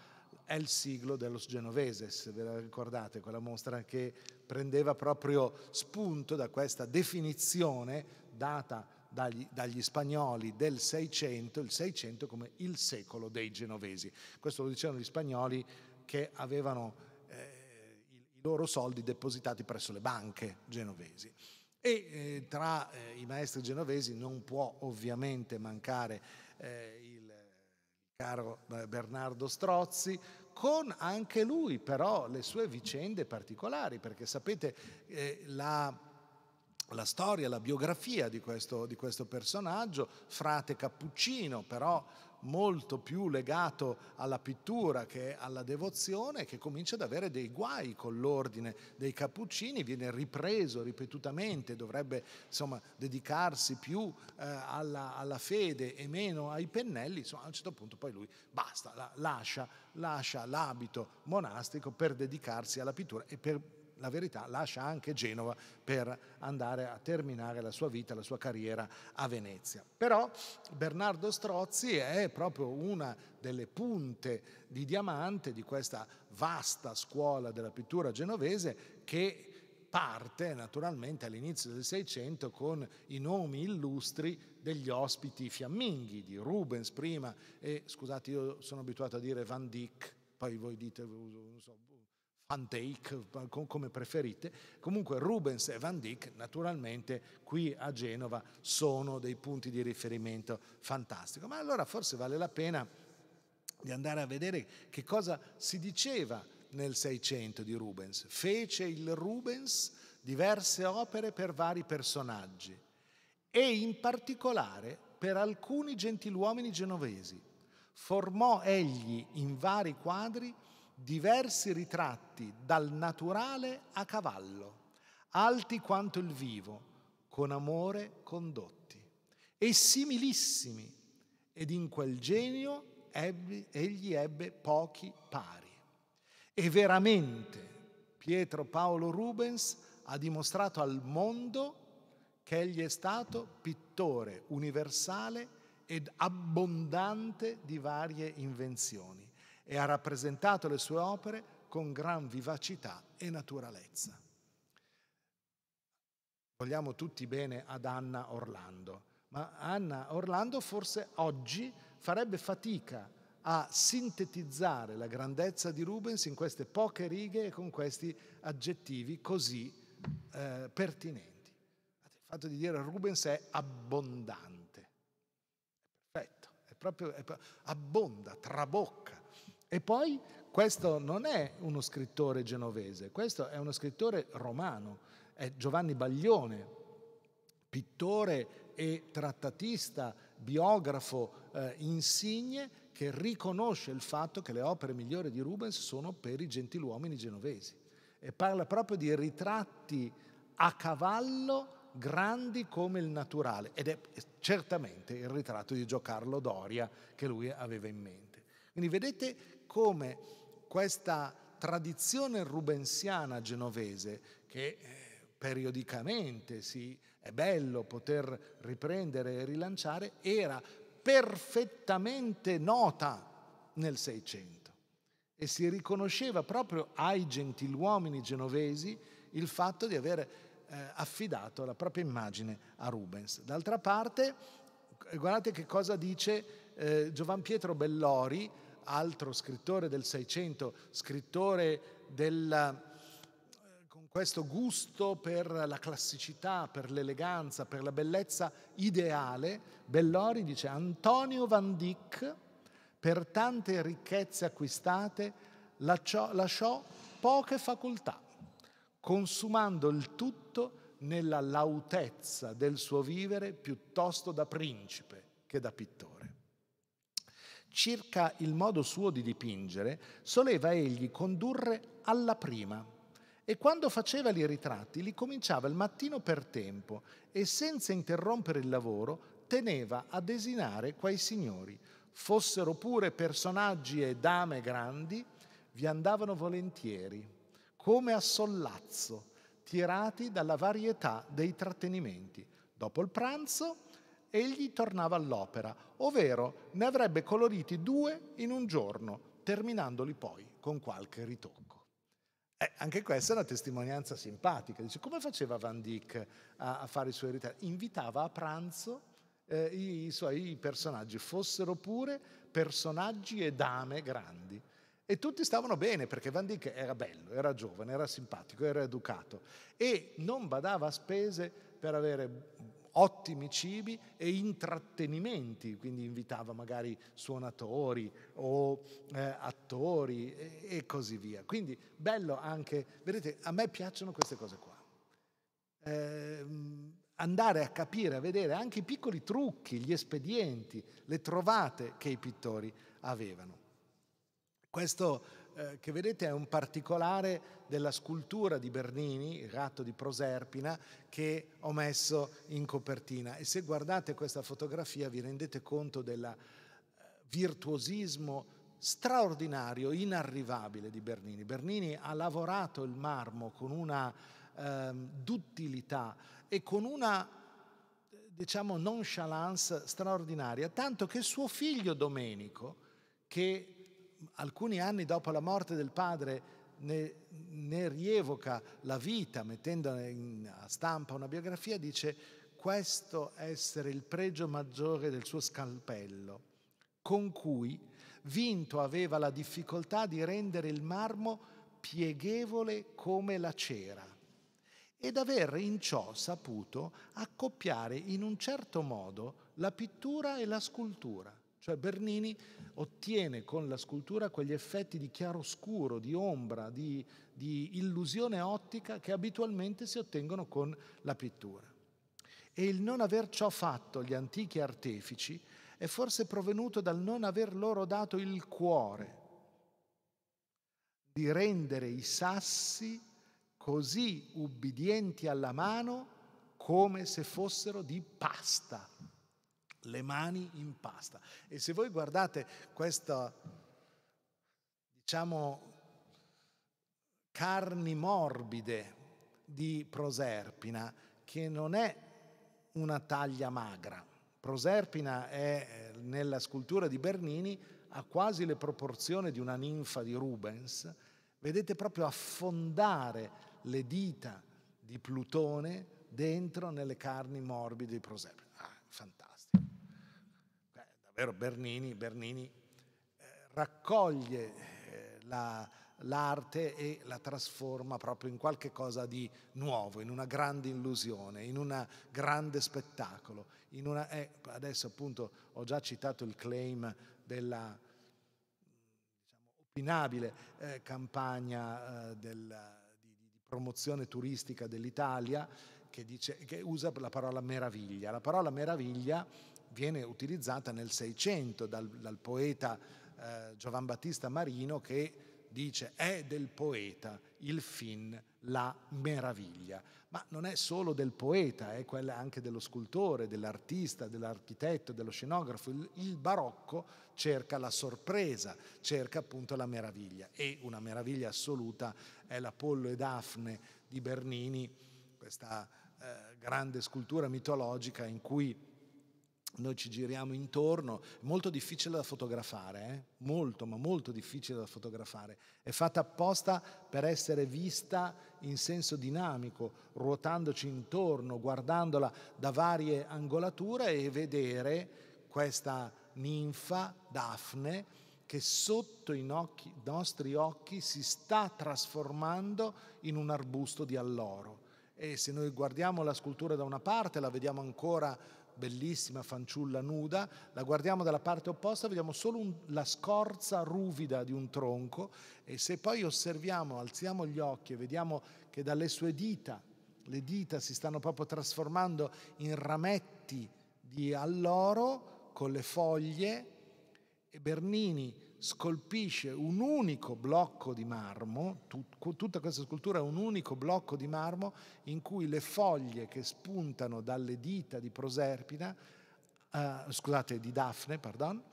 è il siglo dello genovese, se ve la ricordate, quella mostra che prendeva proprio spunto da questa definizione data dagli, dagli, spagnoli del Seicento, il Seicento come il secolo dei genovesi. Questo lo dicevano gli spagnoli che avevano loro soldi depositati presso le banche genovesi. E eh, tra eh, i maestri genovesi non può ovviamente mancare eh, il caro eh, Bernardo Strozzi, con anche lui però le sue vicende particolari, perché sapete eh, la la storia, la biografia di questo, di questo, personaggio, frate cappuccino, però molto più legato alla pittura che alla devozione, che comincia ad avere dei guai con l'ordine dei cappuccini, viene ripreso ripetutamente, dovrebbe insomma, dedicarsi più eh, alla, alla, fede e meno ai pennelli, insomma, a un certo punto poi lui basta, la, lascia, lascia l'abito monastico per dedicarsi alla pittura e per la verità lascia anche Genova per andare a terminare la sua vita, la sua carriera a Venezia. Però Bernardo Strozzi è proprio una delle punte di diamante di questa vasta scuola della pittura genovese che parte naturalmente all'inizio del Seicento con i nomi illustri degli ospiti fiamminghi, di Rubens prima e, scusate, io sono abituato a dire Van Dyck, poi voi dite, non so, Van Dijk, come preferite. Comunque Rubens e Van Dijk, naturalmente, qui a Genova sono dei punti di riferimento fantastico. Ma allora forse vale la pena di andare a vedere che cosa si diceva nel Seicento di Rubens. Fece il Rubens diverse opere per vari personaggi e in particolare per alcuni gentiluomini genovesi. Formò egli in vari quadri diversi ritratti dal naturale a cavallo, alti quanto il vivo, con amore condotti, e similissimi, ed in quel genio ebbe, egli ebbe pochi pari. E veramente Pietro Paolo Rubens ha dimostrato al mondo che egli è stato pittore universale ed abbondante di varie invenzioni e ha rappresentato le sue opere con gran vivacità e naturalezza. Vogliamo tutti bene ad Anna Orlando, ma Anna Orlando forse oggi farebbe fatica a sintetizzare la grandezza di Rubens in queste poche righe e con questi aggettivi così eh, pertinenti. Il fatto di dire Rubens è abbondante, è perfetto, è proprio, è, abbonda, trabocca e poi questo non è uno scrittore genovese, questo è uno scrittore romano, è Giovanni Baglione, pittore e trattatista, biografo eh, insigne, che riconosce il fatto che le opere migliori di Rubens sono per i gentiluomini genovesi e parla proprio di ritratti a cavallo grandi come il naturale ed è certamente il ritratto di Giocarlo Doria che lui aveva in mente. Quindi vedete come questa tradizione rubensiana genovese, che eh, periodicamente sì, è bello poter riprendere e rilanciare, era perfettamente nota nel Seicento e si riconosceva proprio ai gentiluomini genovesi il fatto di aver eh, affidato la propria immagine a Rubens. D'altra parte, guardate che cosa dice eh, Giovan Pietro Bellori altro scrittore del Seicento, scrittore del, eh, con questo gusto per la classicità, per l'eleganza, per la bellezza ideale, Bellori dice Antonio Van Dyck, per tante ricchezze acquistate, lasciò, lasciò poche facoltà, consumando il tutto nella lautezza del suo vivere piuttosto da principe che da pittore. Circa il modo suo di dipingere, soleva egli condurre alla prima e quando faceva i ritratti li cominciava il mattino per tempo e senza interrompere il lavoro teneva a desinare quei signori, fossero pure personaggi e dame grandi, vi andavano volentieri, come a sollazzo, tirati dalla varietà dei trattenimenti. Dopo il pranzo egli tornava all'opera, ovvero ne avrebbe coloriti due in un giorno, terminandoli poi con qualche ritocco. Eh, anche questa è una testimonianza simpatica. Dice, come faceva Van Dyck a, a fare i suoi ritratti? Invitava a pranzo eh, i, i suoi personaggi, fossero pure personaggi e dame grandi. E tutti stavano bene perché Van Dyck era bello, era giovane, era simpatico, era educato e non badava a spese per avere ottimi cibi e intrattenimenti, quindi invitava magari suonatori o eh, attori e, e, così via. Quindi bello anche, vedete, a me piacciono queste cose qua. Eh, andare a capire, a vedere anche i piccoli trucchi, gli espedienti, le trovate che i pittori avevano. Questo eh, che vedete è un particolare della scultura di Bernini, il gatto di Proserpina, che ho messo in copertina. E se guardate questa fotografia vi rendete conto del eh, virtuosismo straordinario, inarrivabile di Bernini. Bernini ha lavorato il marmo con una eh, duttilità e con una diciamo nonchalance straordinaria, tanto che suo figlio Domenico, che alcuni anni dopo la morte del padre ne, ne rievoca la vita mettendo in, a stampa una biografia, dice questo essere il pregio maggiore del suo scalpello, con cui Vinto aveva la difficoltà di rendere il marmo pieghevole come la cera ed aver in ciò saputo accoppiare in un certo modo la pittura e la scultura. Cioè Bernini ottiene con la scultura quegli effetti di chiaroscuro, di ombra, di, di, illusione ottica che abitualmente si ottengono con la pittura. E il non aver ciò fatto gli antichi artefici è forse provenuto dal non aver loro dato il cuore di rendere i sassi così ubbidienti alla mano come se fossero di pasta le mani in pasta. E se voi guardate questa, diciamo, carni morbide di Proserpina, che non è una taglia magra. Proserpina è, eh, nella scultura di Bernini, ha quasi le proporzioni di una ninfa di Rubens. Vedete proprio affondare le dita di Plutone dentro nelle carni morbide di Proserpina. Ah, fantastico ovvero Bernini, Bernini eh, raccoglie eh, la, l'arte e la trasforma proprio in qualche cosa di nuovo, in una grande illusione, in un grande spettacolo. Una, eh, adesso appunto ho già citato il claim della diciamo, opinabile eh, campagna eh, del, di, di, promozione turistica dell'Italia che, dice, che usa la parola meraviglia. La parola meraviglia viene utilizzata nel Seicento dal, dal, poeta eh, Giovan Battista Marino che dice è del poeta il fin, la meraviglia. Ma non è solo del poeta, è quella anche dello scultore, dell'artista, dell'architetto, dello scenografo. Il, il barocco cerca la sorpresa, cerca appunto la meraviglia. E una meraviglia assoluta è l'Apollo e Daphne di Bernini, questa eh, grande scultura mitologica in cui noi ci giriamo intorno, molto difficile da fotografare, eh? molto ma molto difficile da fotografare, è fatta apposta per essere vista in senso dinamico, ruotandoci intorno, guardandola da varie angolature e vedere questa ninfa, Daphne, che sotto i nostri occhi si sta trasformando in un arbusto di alloro e se noi guardiamo la scultura da una parte, la vediamo ancora bellissima, fanciulla, nuda, la guardiamo dalla parte opposta, vediamo solo un, la scorza ruvida di un tronco e se poi osserviamo, alziamo gli occhi e vediamo che dalle sue dita, le dita si stanno proprio trasformando in rametti di alloro con le foglie e Bernini scolpisce un unico blocco di marmo, tut, tutta questa scultura è un unico blocco di marmo in cui le foglie che spuntano dalle dita di Proserpina, eh, scusate, di Daphne, pardon,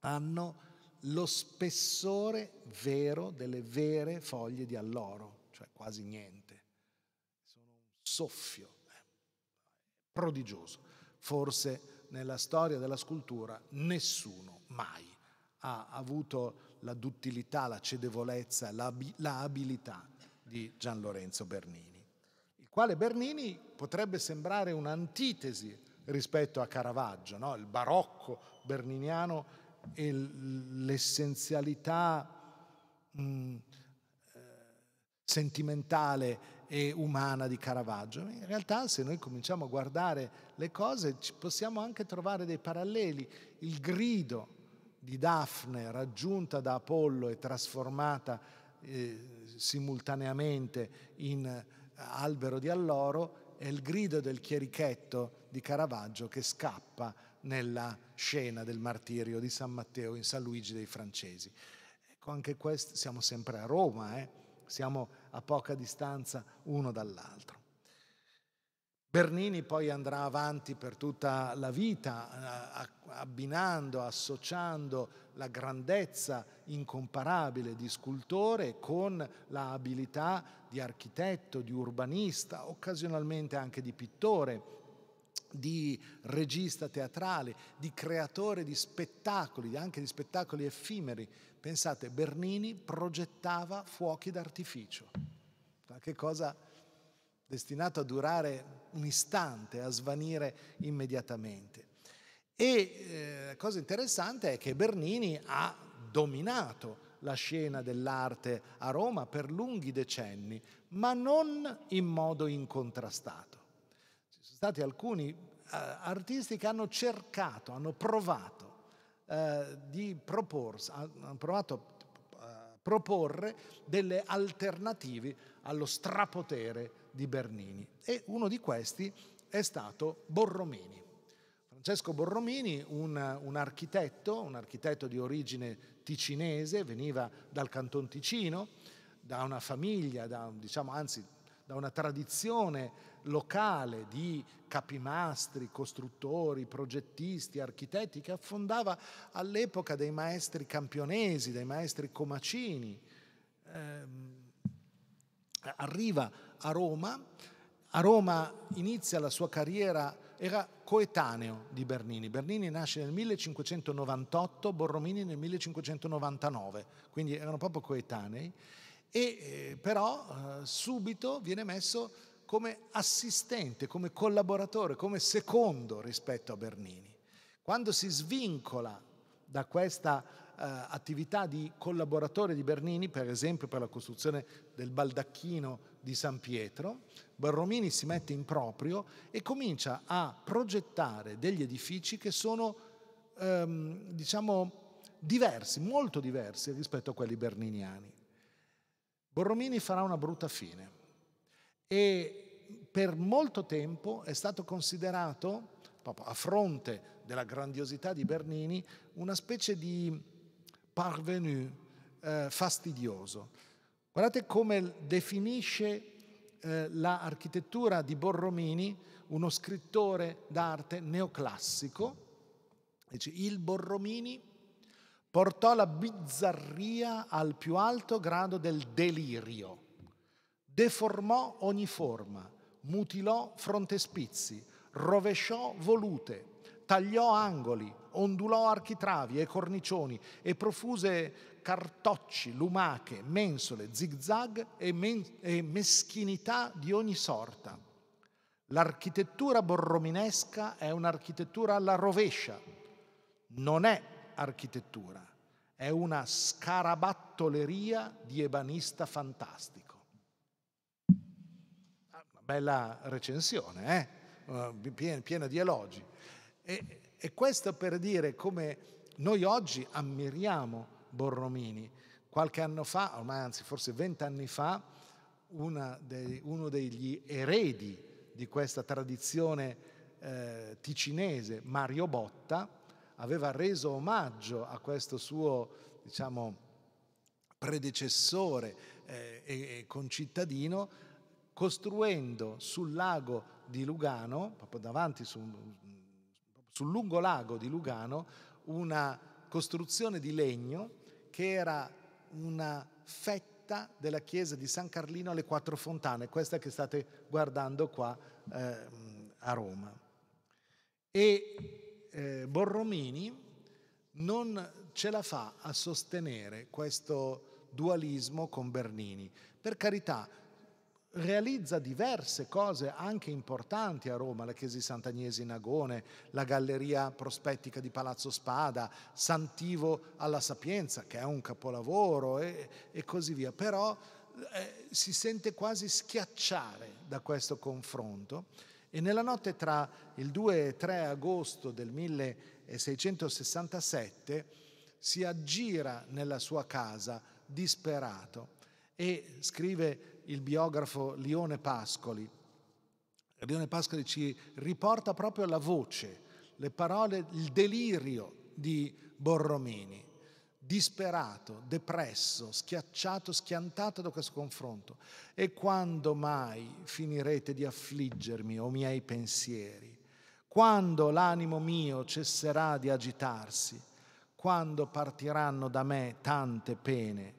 hanno lo spessore vero delle vere foglie di alloro, cioè quasi niente. Sono un soffio eh, prodigioso. Forse nella storia della scultura nessuno mai ha avuto la duttilità, la cedevolezza, l'abilità di Gian Lorenzo Bernini, il quale Bernini potrebbe sembrare un'antitesi rispetto a Caravaggio, no? il barocco berniniano e l'essenzialità eh, sentimentale e umana di Caravaggio. In realtà se noi cominciamo a guardare le cose possiamo anche trovare dei paralleli. Il grido di Daphne raggiunta da Apollo e trasformata eh, simultaneamente in eh, albero di alloro è il grido del chierichetto di Caravaggio che scappa nella scena del martirio di San Matteo in San Luigi dei Francesi. Ecco, anche questo siamo sempre a Roma, eh? siamo a poca distanza uno dall'altro. Bernini poi andrà avanti per tutta la vita, eh, abbinando, associando la grandezza incomparabile di scultore con l'abilità di architetto, di urbanista, occasionalmente anche di pittore, di regista teatrale, di creatore di spettacoli, anche di spettacoli effimeri. Pensate, Bernini progettava fuochi d'artificio. Che cosa destinato a durare un istante, a svanire immediatamente. E eh, la eh, cosa interessante è che Bernini ha dominato la scena dell'arte a Roma per lunghi decenni, ma non in modo incontrastato. Ci sono stati alcuni eh, artisti che hanno cercato, hanno provato eh, di proporsi, hanno provato a eh, proporre delle alternative allo strapotere di Bernini e uno di questi è stato Borromini. Francesco Borromini, un, un, architetto, un architetto di origine ticinese, veniva dal Canton Ticino, da una famiglia, da, diciamo, anzi da una tradizione locale di capimastri, costruttori, progettisti, architetti che affondava all'epoca dei maestri campionesi, dei maestri comacini. Eh, arriva a Roma. A Roma inizia la sua carriera, era coetaneo di Bernini. Bernini nasce nel 1598, Borromini nel 1599, quindi erano proprio coetanei. E eh, però eh, subito viene messo come assistente, come collaboratore, come secondo rispetto a Bernini. Quando si svincola da questa eh, attività di collaboratore di Bernini, per esempio per la costruzione del baldacchino di San Pietro, Borromini si mette in proprio e comincia a progettare degli edifici che sono, ehm, diciamo, diversi, molto diversi rispetto a quelli berniniani. Borromini farà una brutta fine e per molto tempo è stato considerato, proprio a fronte della grandiosità di Bernini, una specie di parvenu eh, fastidioso Guardate come definisce eh, l'architettura di Borromini, uno scrittore d'arte neoclassico. Dice, il Borromini portò la bizzarria al più alto grado del delirio, deformò ogni forma, mutilò frontespizi, rovesciò volute, tagliò angoli, ondulò architravi e cornicioni e profuse cartocci, lumache, mensole, zigzag e, men- e meschinità di ogni sorta. L'architettura borrominesca è un'architettura alla rovescia, non è architettura, è una scarabattoleria di ebanista fantastico. Ah, una bella recensione, eh? eh piena, piena di elogi. E, e questo per dire come noi oggi ammiriamo Borromini. Qualche anno fa, ormai anzi forse vent'anni fa, dei, uno degli eredi di questa tradizione eh, ticinese, Mario Botta, aveva reso omaggio a questo suo, diciamo, predecessore eh, e, concittadino, costruendo sul lago di Lugano, proprio davanti su un sul lungo lago di Lugano una costruzione di legno che era una fetta della chiesa di San Carlino alle Quattro Fontane, questa che state guardando qua eh, a Roma. E eh, Borromini non ce la fa a sostenere questo dualismo con Bernini. Per carità, realizza diverse cose anche importanti a Roma, la Chiesa di Sant'Agnese in Agone, la Galleria Prospettica di Palazzo Spada, Santivo alla Sapienza, che è un capolavoro e, e così via, però eh, si sente quasi schiacciare da questo confronto e nella notte tra il 2 e 3 agosto del 1667 si aggira nella sua casa disperato e scrive il biografo Lione Pascoli. Lione Pascoli ci riporta proprio la voce, le parole, il delirio di Borromini, disperato, depresso, schiacciato, schiantato da questo confronto. E quando mai finirete di affliggermi o miei pensieri? Quando l'animo mio cesserà di agitarsi? Quando partiranno da me tante pene?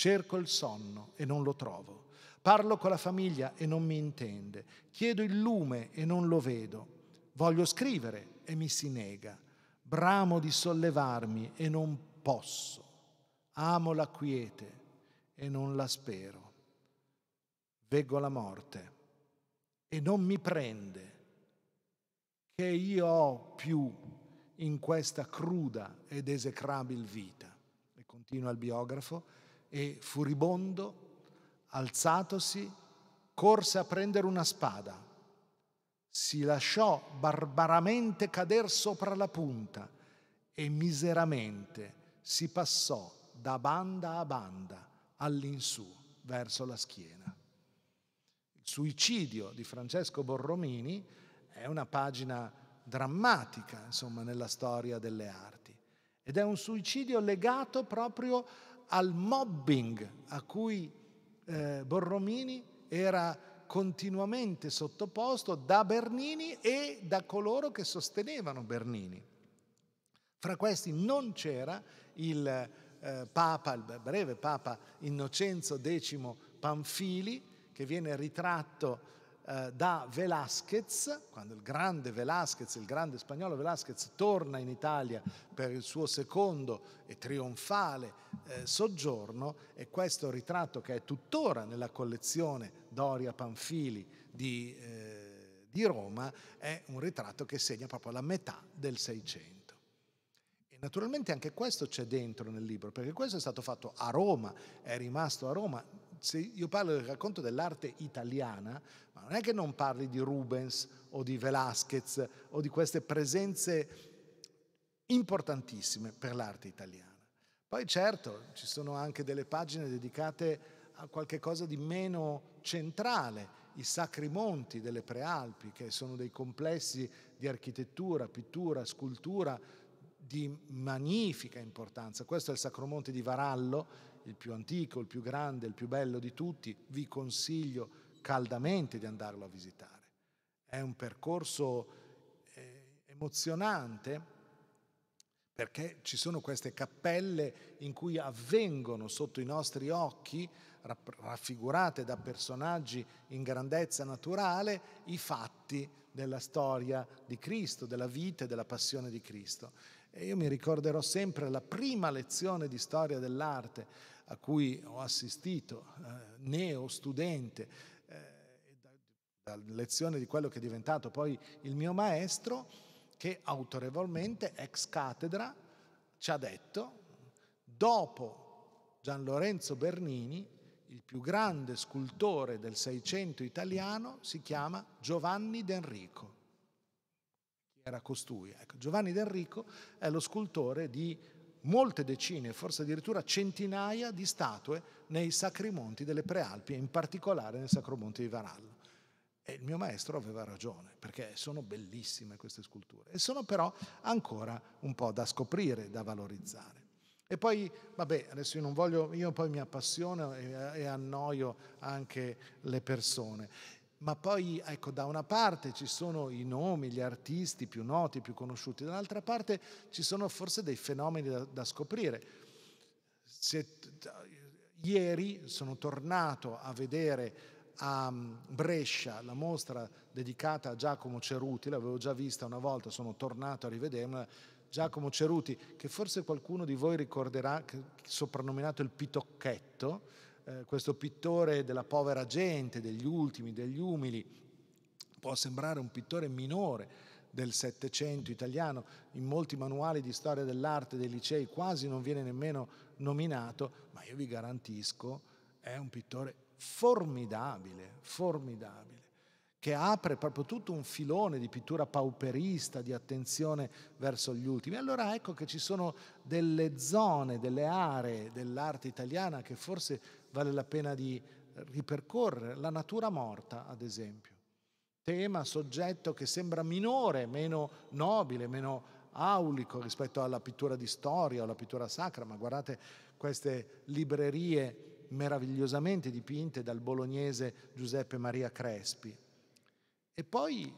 Cerco il sonno e non lo trovo. Parlo con la famiglia e non mi intende. Chiedo il lume e non lo vedo. Voglio scrivere e mi si nega. Bramo di sollevarmi e non posso. Amo la quiete e non la spero. Veggo la morte e non mi prende. Che io ho più in questa cruda ed esecrabile vita. E continua il biografo e, furibondo, alzatosi, corse a prendere una spada. Si lasciò barbaramente cader sopra la punta e miseramente si passò da banda a banda all'insù verso la schiena. Il suicidio di Francesco Borromini è una pagina drammatica, insomma, nella storia delle arti ed è un suicidio legato proprio al mobbing a cui eh, Borromini era continuamente sottoposto da Bernini e da coloro che sostenevano Bernini. Fra questi non c'era il eh, Papa, il breve Papa Innocenzo X Panfili, che viene ritratto eh, da Velázquez, quando il grande Velázquez, il grande spagnolo Velázquez torna in Italia per il suo secondo e trionfale eh, soggiorno e questo ritratto che è tuttora nella collezione Doria Panfili di, eh, di Roma è un ritratto che segna proprio la metà del Seicento. Naturalmente anche questo c'è dentro nel libro, perché questo è stato fatto a Roma, è rimasto a Roma, se io parlo del racconto dell'arte italiana, ma non è che non parli di Rubens o di Velázquez o di queste presenze importantissime per l'arte italiana. Poi certo ci sono anche delle pagine dedicate a qualche cosa di meno centrale, i Sacri Monti delle Prealpi, che sono dei complessi di architettura, pittura, scultura di magnifica importanza. Questo è il Sacro Monte di Varallo, il più antico, il più grande, il più bello di tutti, vi consiglio caldamente di andarlo a visitare. È un percorso eh, emozionante perché ci sono queste cappelle in cui avvengono sotto i nostri occhi, raffigurate da personaggi in grandezza naturale, i fatti della storia di Cristo, della vita e della passione di Cristo. E io mi ricorderò sempre la prima lezione di storia dell'arte a cui ho assistito, eh, neo studente, eh, da, da lezione di quello che è diventato poi il mio maestro, che autorevolmente, ex cattedra, ci ha detto, dopo Gian Lorenzo Bernini, il più grande scultore del Seicento italiano si chiama Giovanni d'Enrico. Chi era costui? Ecco, Giovanni d'Enrico è lo scultore di molte decine, forse addirittura centinaia di statue nei sacri monti delle Prealpi, e in particolare nel Sacro Sacromonte di Varallo. E il mio maestro aveva ragione, perché sono bellissime queste sculture e sono però ancora un po' da scoprire, da valorizzare. E poi, vabbè, adesso io non voglio, io poi mi appassiono e, e annoio anche le persone ma poi ecco, da una parte ci sono i nomi, gli artisti più noti, più conosciuti, dall'altra parte ci sono forse dei fenomeni da, da scoprire. Se, ieri sono tornato a vedere a mm, Brescia la mostra dedicata a Giacomo Ceruti, l'avevo già vista una volta, sono tornato a rivederla. Giacomo Ceruti, che forse qualcuno di voi ricorderà, soprannominato il Pitocchetto, eh, questo pittore della povera gente, degli ultimi, degli umili, può sembrare un pittore minore del Settecento italiano, in molti manuali di storia dell'arte dei licei quasi non viene nemmeno nominato, ma io vi garantisco è un pittore formidabile, formidabile che apre proprio tutto un filone di pittura pauperista, di attenzione verso gli ultimi. Allora ecco che ci sono delle zone, delle aree dell'arte italiana che forse vale la pena di ripercorrere, la natura morta, ad esempio. Tema, soggetto che sembra minore, meno nobile, meno aulico rispetto alla pittura di storia o alla pittura sacra, ma guardate queste librerie meravigliosamente dipinte dal bolognese Giuseppe Maria Crespi. E poi,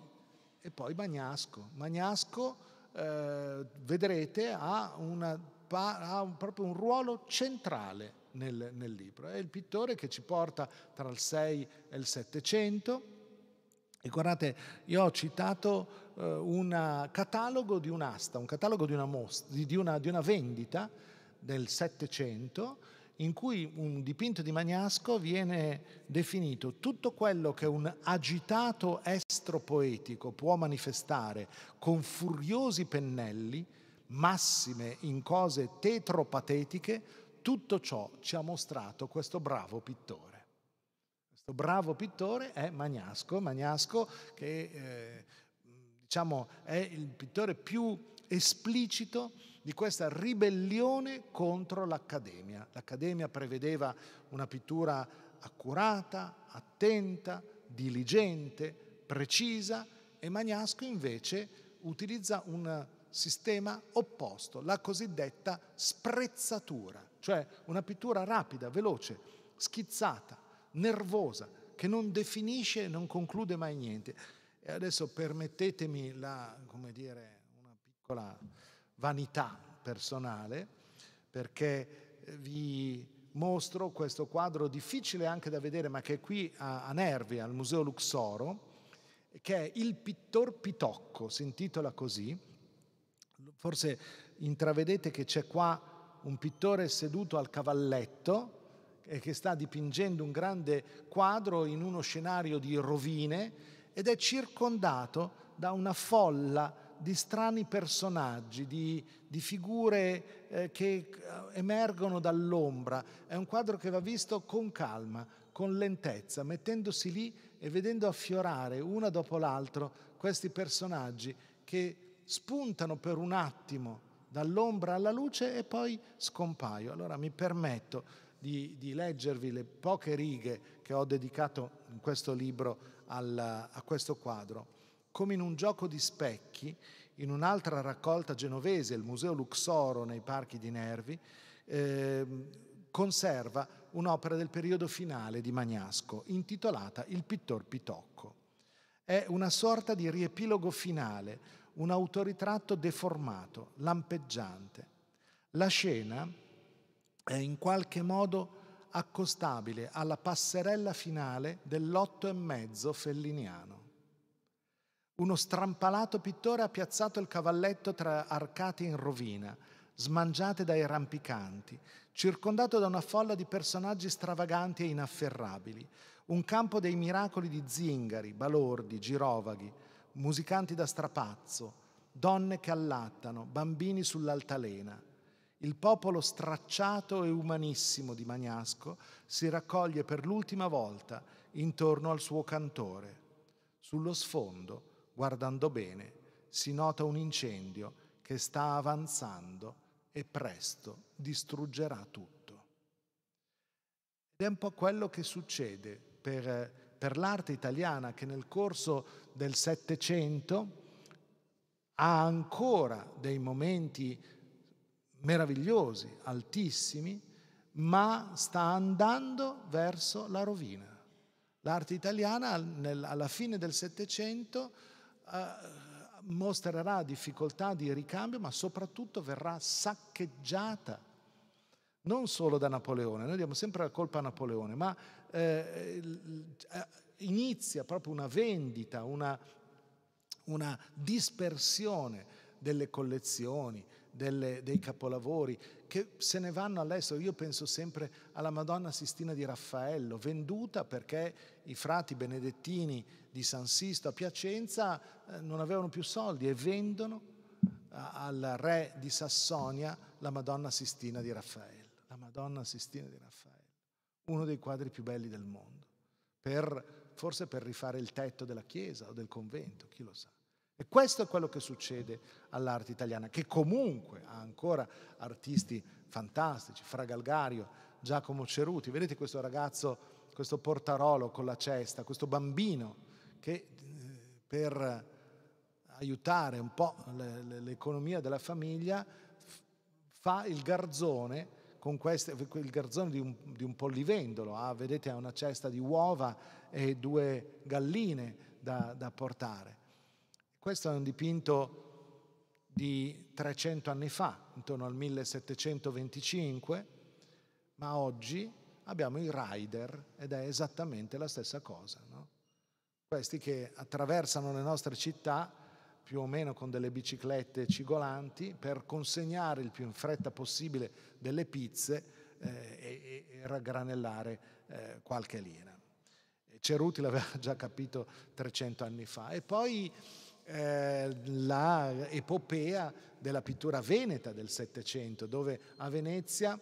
e poi Magnasco. Magnasco, eh, vedrete, ha, una, ha proprio un ruolo centrale nel, nel libro. È il pittore che ci porta tra il 6 e il 700. E guardate, io ho citato eh, un catalogo di un'asta, un catalogo di una, mostra, di una, di una vendita del 700 in cui un dipinto di Magnasco viene definito tutto quello che un agitato estro poetico può manifestare con furiosi pennelli, massime in cose tetropatetiche, tutto ciò ci ha mostrato questo bravo pittore. Questo bravo pittore è Magnasco, Magnasco che eh, diciamo, è il pittore più esplicito di questa ribellione contro l'Accademia. L'Accademia prevedeva una pittura accurata, attenta, diligente, precisa e Magnasco invece utilizza un sistema opposto, la cosiddetta sprezzatura cioè una pittura rapida, veloce, schizzata, nervosa, che non definisce e non conclude mai niente. E adesso permettetemi la, dire, una piccola vanità personale, perché eh, vi mostro questo quadro difficile anche da vedere, ma che è qui a, a, Nervi, al Museo Luxoro, che è Il pittor Pitocco, si intitola così. Forse intravedete che c'è qua un pittore seduto al cavalletto e che sta dipingendo un grande quadro in uno scenario di rovine ed è circondato da una folla di strani personaggi, di, di figure eh, che eh, emergono dall'ombra. È un quadro che va visto con calma, con lentezza, mettendosi lì e vedendo affiorare una dopo l'altro questi personaggi che spuntano per un attimo dall'ombra alla luce e poi scompaio. Allora mi permetto di, di leggervi le poche righe che ho dedicato in questo libro al, a questo quadro. Come in un gioco di specchi, in un'altra raccolta genovese, il Museo Luxoro nei Parchi di Nervi, eh, conserva un'opera del periodo finale di Magnasco, intitolata Il pittor Pitocco. È una sorta di riepilogo finale un autoritratto deformato, lampeggiante. La scena è in qualche modo accostabile alla passerella finale dell'otto e mezzo felliniano. Uno strampalato pittore ha piazzato il cavalletto tra arcate in rovina, smangiate dai rampicanti, circondato da una folla di personaggi stravaganti e inafferrabili, un campo dei miracoli di zingari, balordi, girovaghi, musicanti da strapazzo, donne che allattano, bambini sull'altalena. Il popolo stracciato e umanissimo di Magnasco si raccoglie per l'ultima volta intorno al suo cantore. Sullo sfondo, guardando bene, si nota un incendio che sta avanzando e presto distruggerà tutto. Ed è un po' quello che succede per per l'arte italiana che nel corso del Settecento ha ancora dei momenti meravigliosi, altissimi, ma sta andando verso la rovina. L'arte italiana alla fine del Settecento eh, mostrerà difficoltà di ricambio, ma soprattutto verrà saccheggiata non solo da Napoleone, noi diamo sempre la colpa a Napoleone, ma eh, eh, inizia proprio una vendita, una, una dispersione delle collezioni, delle, dei capolavori che se ne vanno all'estero. Io penso sempre alla Madonna Sistina di Raffaello, venduta perché i frati benedettini di San Sisto a Piacenza eh, non avevano più soldi e vendono eh, al re di Sassonia la Madonna Sistina di Raffaello. La Madonna Sistina di Raffaello uno dei quadri più belli del mondo, per, forse per rifare il tetto della chiesa o del convento, chi lo sa. E questo è quello che succede all'arte italiana, che comunque ha ancora artisti fantastici, Fra Galgario, Giacomo Ceruti, vedete questo ragazzo questo portarolo con la cesta, questo bambino che eh, per aiutare un po' l'economia della famiglia fa il garzone con queste, il garzone di un, di un pollivendolo, ah, vedete ha una cesta di uova e due galline da, da portare. Questo è un dipinto di 300 anni fa, intorno al 1725, ma oggi abbiamo i rider ed è esattamente la stessa cosa. No? Questi che attraversano le nostre città più o meno con delle biciclette cigolanti per consegnare il più in fretta possibile delle pizze eh, e, e, raggranellare eh, qualche lira. Ceruti l'aveva già capito 300 anni fa. E poi eh, l'epopea della pittura veneta del Settecento, dove a Venezia,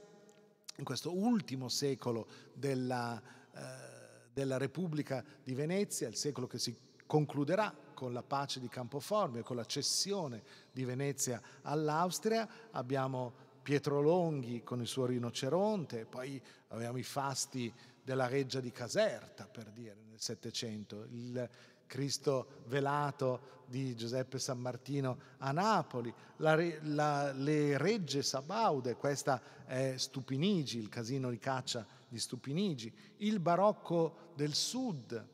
in questo ultimo secolo della, eh, della Repubblica di Venezia, il secolo che si concluderà con la pace di Campoformio, con la cessione di Venezia all'Austria, abbiamo Pietro Longhi con il suo rinoceronte, poi abbiamo i fasti della reggia di Caserta, per dire, nel Settecento, il Cristo velato di Giuseppe San Martino a Napoli, la, la, le regge sabaude, questa è Stupinigi, il casino di caccia di Stupinigi, il barocco del sud,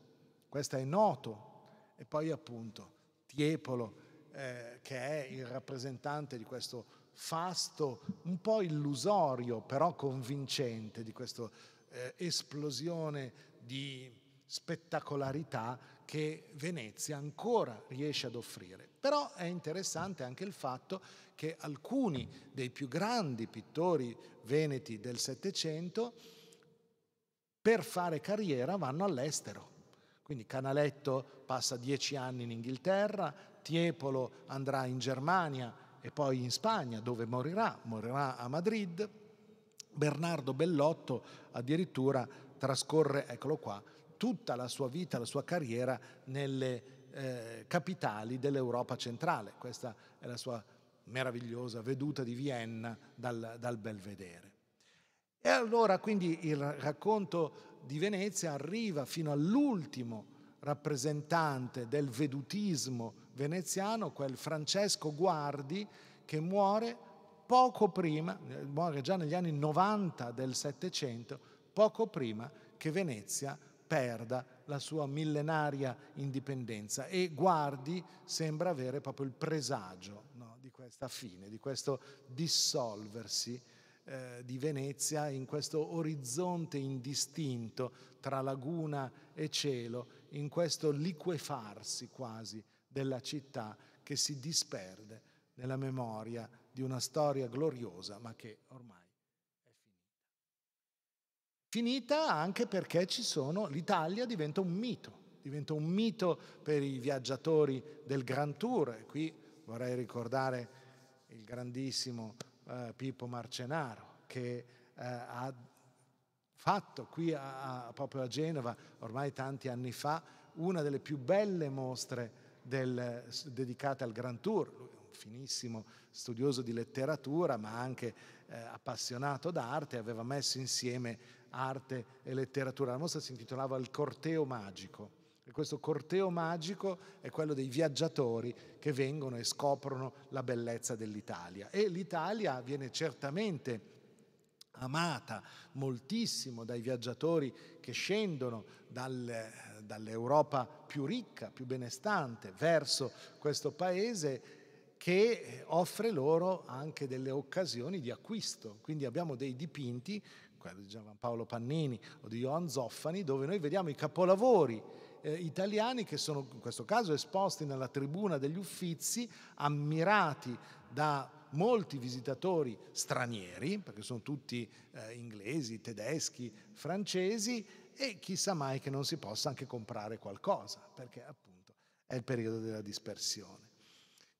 questo è Noto, e poi appunto Tiepolo, eh, che è il rappresentante di questo fasto un po' illusorio, però convincente, di questa eh, esplosione di spettacolarità che Venezia ancora riesce ad offrire. Però è interessante anche il fatto che alcuni dei più grandi pittori veneti del Settecento per fare carriera vanno all'estero quindi Canaletto passa dieci anni in Inghilterra, Tiepolo andrà in Germania e poi in Spagna dove morirà, morirà a Madrid. Bernardo Bellotto addirittura trascorre, eccolo qua, tutta la sua vita, la sua carriera nelle eh, capitali dell'Europa centrale. Questa è la sua meravigliosa veduta di Vienna dal, dal Belvedere. E allora quindi il racconto di Venezia arriva fino all'ultimo rappresentante del vedutismo veneziano, quel Francesco Guardi, che muore poco prima, eh, muore già negli anni 90 del Settecento, poco prima che Venezia perda la sua millenaria indipendenza e Guardi sembra avere proprio il presagio no, di questa fine, di questo dissolversi eh, di Venezia, in questo orizzonte indistinto tra laguna e cielo, in questo liquefarsi quasi della città che si disperde nella memoria di una storia gloriosa ma che ormai è finita anche perché ci sono, l'Italia diventa un mito, diventa un mito per i viaggiatori del Grand Tour. E qui vorrei ricordare il grandissimo eh, Pippo Marcenaro, che eh, ha fatto qui a, a, proprio a Genova ormai tanti anni fa una delle più belle mostre del, dedicate al Grand Tour. Lui è un finissimo studioso di letteratura, ma anche eh, appassionato d'arte, aveva messo insieme arte e letteratura. La mostra si intitolava Il corteo magico e questo corteo magico è quello dei viaggiatori che vengono e scoprono la bellezza dell'Italia. E l'Italia viene certamente amata moltissimo dai viaggiatori che scendono dal, dall'Europa più ricca, più benestante, verso questo paese che offre loro anche delle occasioni di acquisto. Quindi abbiamo dei dipinti, quello di Paolo Pannini o di Johan Zoffani, dove noi vediamo i capolavori eh, italiani che sono in questo caso esposti nella tribuna degli Uffizi, ammirati da molti visitatori stranieri, perché sono tutti eh, inglesi, tedeschi, francesi, e chissà mai che non si possa anche comprare qualcosa, perché appunto è il periodo della dispersione.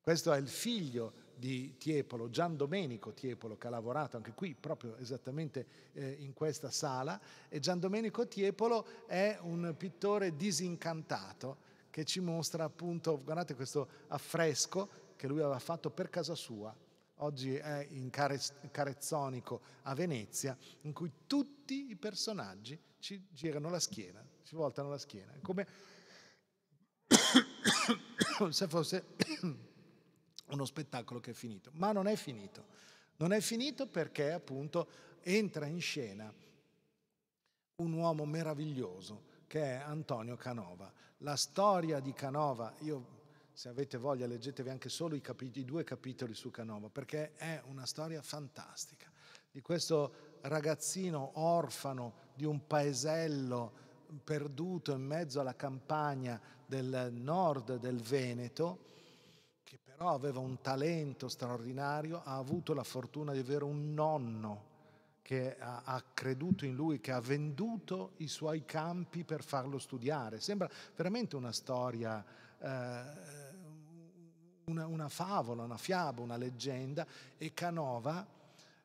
Questo è il figlio di Tiepolo, Gian Domenico Tiepolo, che ha lavorato anche qui, proprio esattamente eh, in questa sala. E Gian Domenico Tiepolo è un pittore disincantato che ci mostra appunto, guardate questo affresco che lui aveva fatto per casa sua, oggi è in Carezzonico a Venezia, in cui tutti i personaggi ci girano la schiena, ci voltano la schiena, come se fosse uno spettacolo che è finito. Ma non è finito. Non è finito perché appunto entra in scena un uomo meraviglioso che è Antonio Canova. La storia di Canova, io se avete voglia leggetevi anche solo i, capit- i due capitoli su Canova, perché è una storia fantastica di questo ragazzino orfano di un paesello perduto in mezzo alla campagna del nord del Veneto, però aveva un talento straordinario, ha avuto la fortuna di avere un nonno che ha, ha, creduto in lui, che ha venduto i suoi campi per farlo studiare. Sembra veramente una storia, eh, una, una, favola, una fiaba, una leggenda e Canova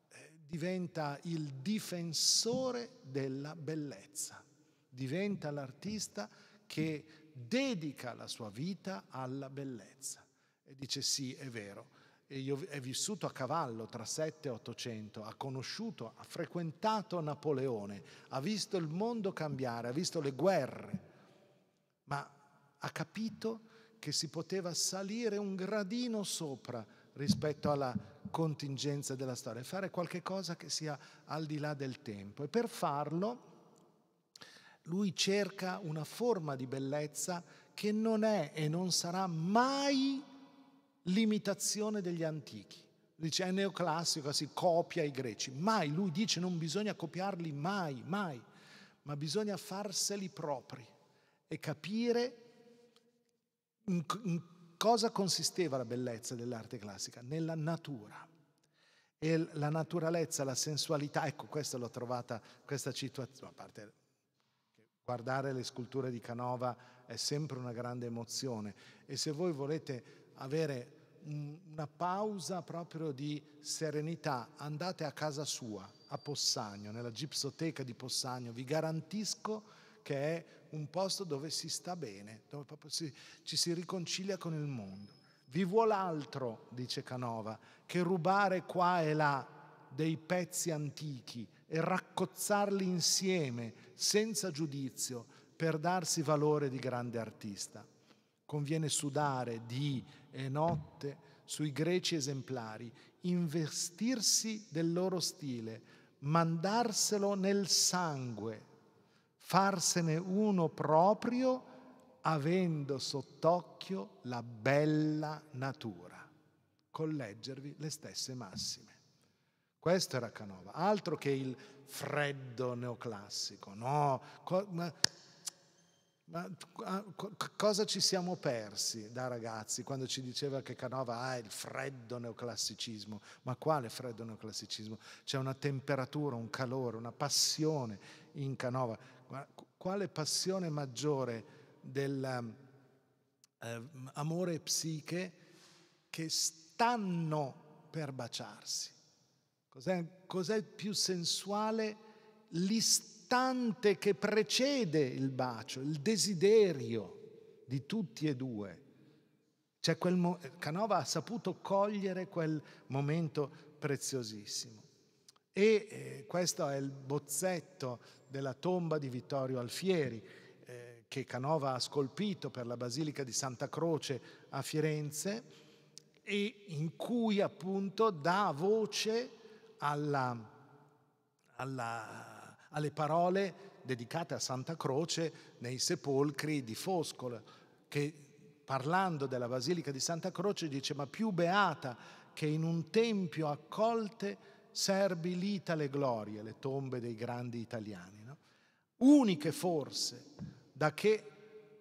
eh, diventa il difensore della bellezza, diventa l'artista che dedica la sua vita alla bellezza. E dice sì, è vero. E io è vissuto a cavallo tra 7 e 800, ha conosciuto, ha frequentato Napoleone, ha visto il mondo cambiare, ha visto le guerre, ma ha capito che si poteva salire un gradino sopra rispetto alla contingenza della storia, fare qualche cosa che sia al di là del tempo. E per farlo lui cerca una forma di bellezza che non è e non sarà mai l'imitazione degli antichi. Dice è neoclassico, si copia i greci. Mai, lui dice non bisogna copiarli mai, mai, ma bisogna farseli propri e capire in, in cosa consisteva la bellezza dell'arte classica? Nella natura. E la naturalezza, la sensualità, ecco questa l'ho trovata, questa situazione, a parte guardare le sculture di Canova è sempre una grande emozione e se voi volete avere una pausa proprio di serenità. Andate a casa sua, a Possagno, nella gipsoteca di Possagno, vi garantisco che è un posto dove si sta bene, dove proprio si, ci si riconcilia con il mondo. Vi vuole altro, dice Canova, che rubare qua e là dei pezzi antichi e raccozzarli insieme senza giudizio per darsi valore di grande artista. Conviene sudare di e eh, notte sui greci esemplari, investirsi del loro stile, mandarselo nel sangue, farsene uno proprio avendo sott'occhio la bella natura, colleggervi le stesse massime. Questo era Canova, altro che il freddo neoclassico, no, ma ah, cosa ci siamo persi da ragazzi quando ci diceva che Canova ha il freddo neoclassicismo? Ma quale freddo neoclassicismo? C'è una temperatura, un calore, una passione in Canova. Quale passione maggiore dell'amore ehm, ehm, eh, psiche che stanno per baciarsi? Cos'è, cos'è più sensuale l'istante? istante che precede il bacio, il desiderio di tutti e due. Mo- Canova ha saputo cogliere quel momento preziosissimo. E eh, questo è il bozzetto della tomba di Vittorio Alfieri eh, che Canova ha scolpito per la Basilica di Santa Croce a Firenze e in cui appunto dà voce alla, alla alle parole dedicate a Santa Croce nei sepolcri di Foscolo, che parlando della Basilica di Santa Croce dice ma più beata che in un tempio accolte serbi l'Itale glorie, le tombe dei grandi italiani, no? uniche forse da che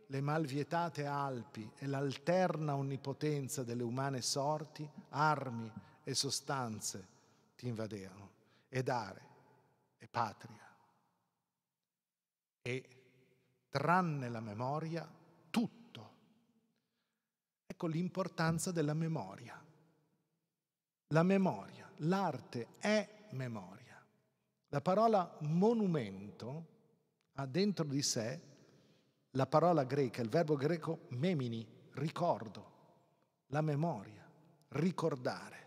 le malvietate Alpi e l'alterna onnipotenza delle umane sorti, armi e sostanze ti invaderono, e dare e patria e tranne la memoria tutto. Ecco l'importanza della memoria. La memoria, l'arte è memoria. La parola monumento ha dentro di sé la parola greca, il verbo greco memini, ricordo, la memoria, ricordare.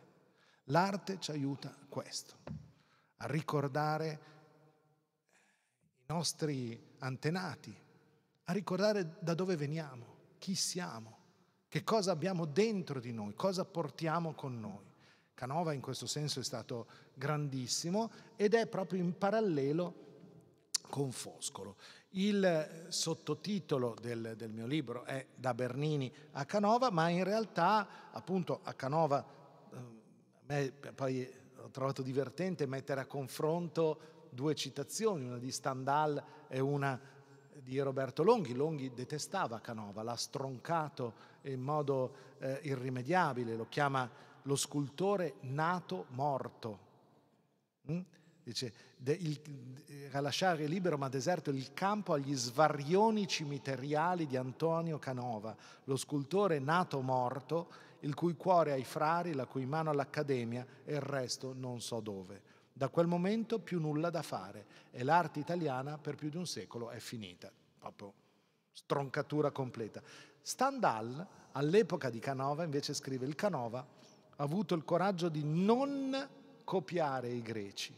L'arte ci aiuta a questo, a ricordare i nostri antenati, a ricordare da dove veniamo, chi siamo, che cosa abbiamo dentro di noi, cosa portiamo con noi. Canova in questo senso è stato grandissimo ed è proprio in parallelo con Foscolo. Il sottotitolo del, del, mio libro è Da Bernini a Canova, ma in realtà appunto a Canova, eh, poi ho trovato divertente mettere a confronto due citazioni, una di Stendhal e una di Roberto Longhi. Longhi detestava Canova, l'ha stroncato in modo eh, irrimediabile, lo chiama lo scultore nato morto. Mm? Dice, de, il, de, lasciare libero ma deserto il campo agli svarioni cimiteriali di Antonio Canova, lo scultore nato morto, il cui cuore ai frari, la cui mano all'accademia e il resto non so dove. Da quel momento più nulla da fare e l'arte italiana per più di un secolo è finita. Proprio stroncatura completa. Stendhal, all'epoca di Canova, invece scrive, il Canova ha avuto il coraggio di non copiare i greci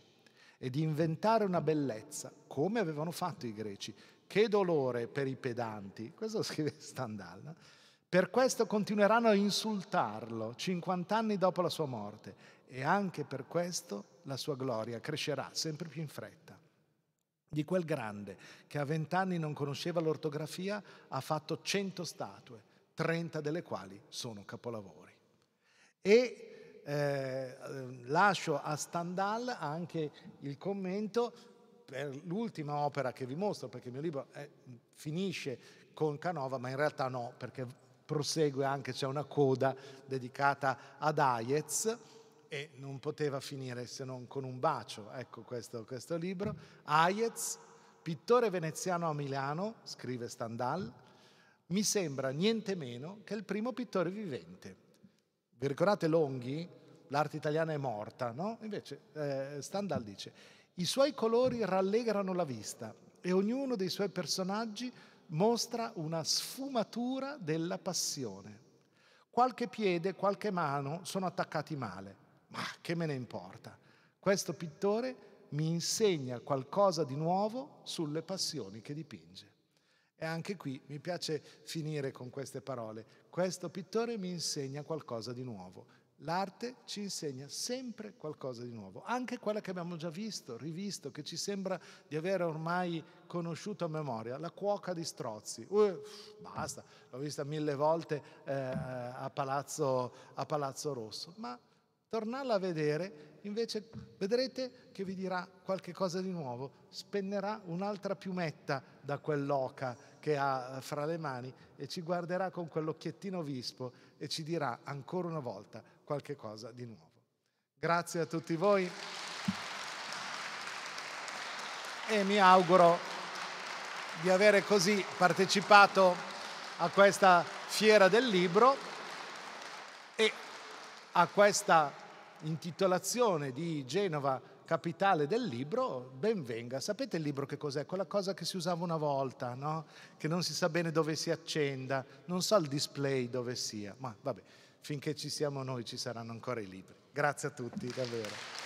e di inventare una bellezza, come avevano fatto i greci. Che dolore per i pedanti, questo scrive Stendhal. Per questo continueranno a insultarlo 50 anni dopo la sua morte e anche per questo la sua gloria crescerà sempre più in fretta. Di quel grande che a vent'anni non conosceva l'ortografia ha fatto cento statue, trenta delle quali sono capolavori. E eh, lascio a Stendhal anche il commento per l'ultima opera che vi mostro, perché il mio libro è, eh, finisce con Canova, ma in realtà no, perché prosegue anche, c'è una coda dedicata ad Aiez e non poteva finire se non con un bacio, ecco questo, questo libro. Hayez, pittore veneziano a Milano, scrive Stendhal, mi sembra niente meno che il primo pittore vivente. Vi ricordate Longhi? L'arte italiana è morta, no? Invece eh, Stendhal dice, i suoi colori rallegrano la vista e ognuno dei suoi personaggi mostra una sfumatura della passione. Qualche piede, qualche mano sono attaccati male, ma che me ne importa? Questo pittore mi insegna qualcosa di nuovo sulle passioni che dipinge. E anche qui mi piace finire con queste parole. Questo pittore mi insegna qualcosa di nuovo. L'arte ci insegna sempre qualcosa di nuovo, anche quella che abbiamo già visto, rivisto, che ci sembra di avere ormai conosciuto a memoria, la cuoca di Strozzi. Uff, basta, l'ho vista mille volte eh, a, Palazzo, a Palazzo Rosso, ma Tornarla a vedere, invece vedrete che vi dirà qualche cosa di nuovo, spennerà un'altra piumetta da quell'oca che ha eh, fra le mani e ci guarderà con quell'occhiettino vispo e ci dirà ancora una volta qualche cosa di nuovo. Grazie a tutti voi e mi auguro di avere così partecipato a questa fiera del libro e a questa intitolazione di Genova capitale del libro, ben venga. Sapete il libro che cos'è? Quella cosa che si usava una volta, no? Che non si sa bene dove si accenda, non so il display dove sia, ma vabbè, finché ci siamo noi ci saranno ancora i libri. Grazie a tutti, davvero.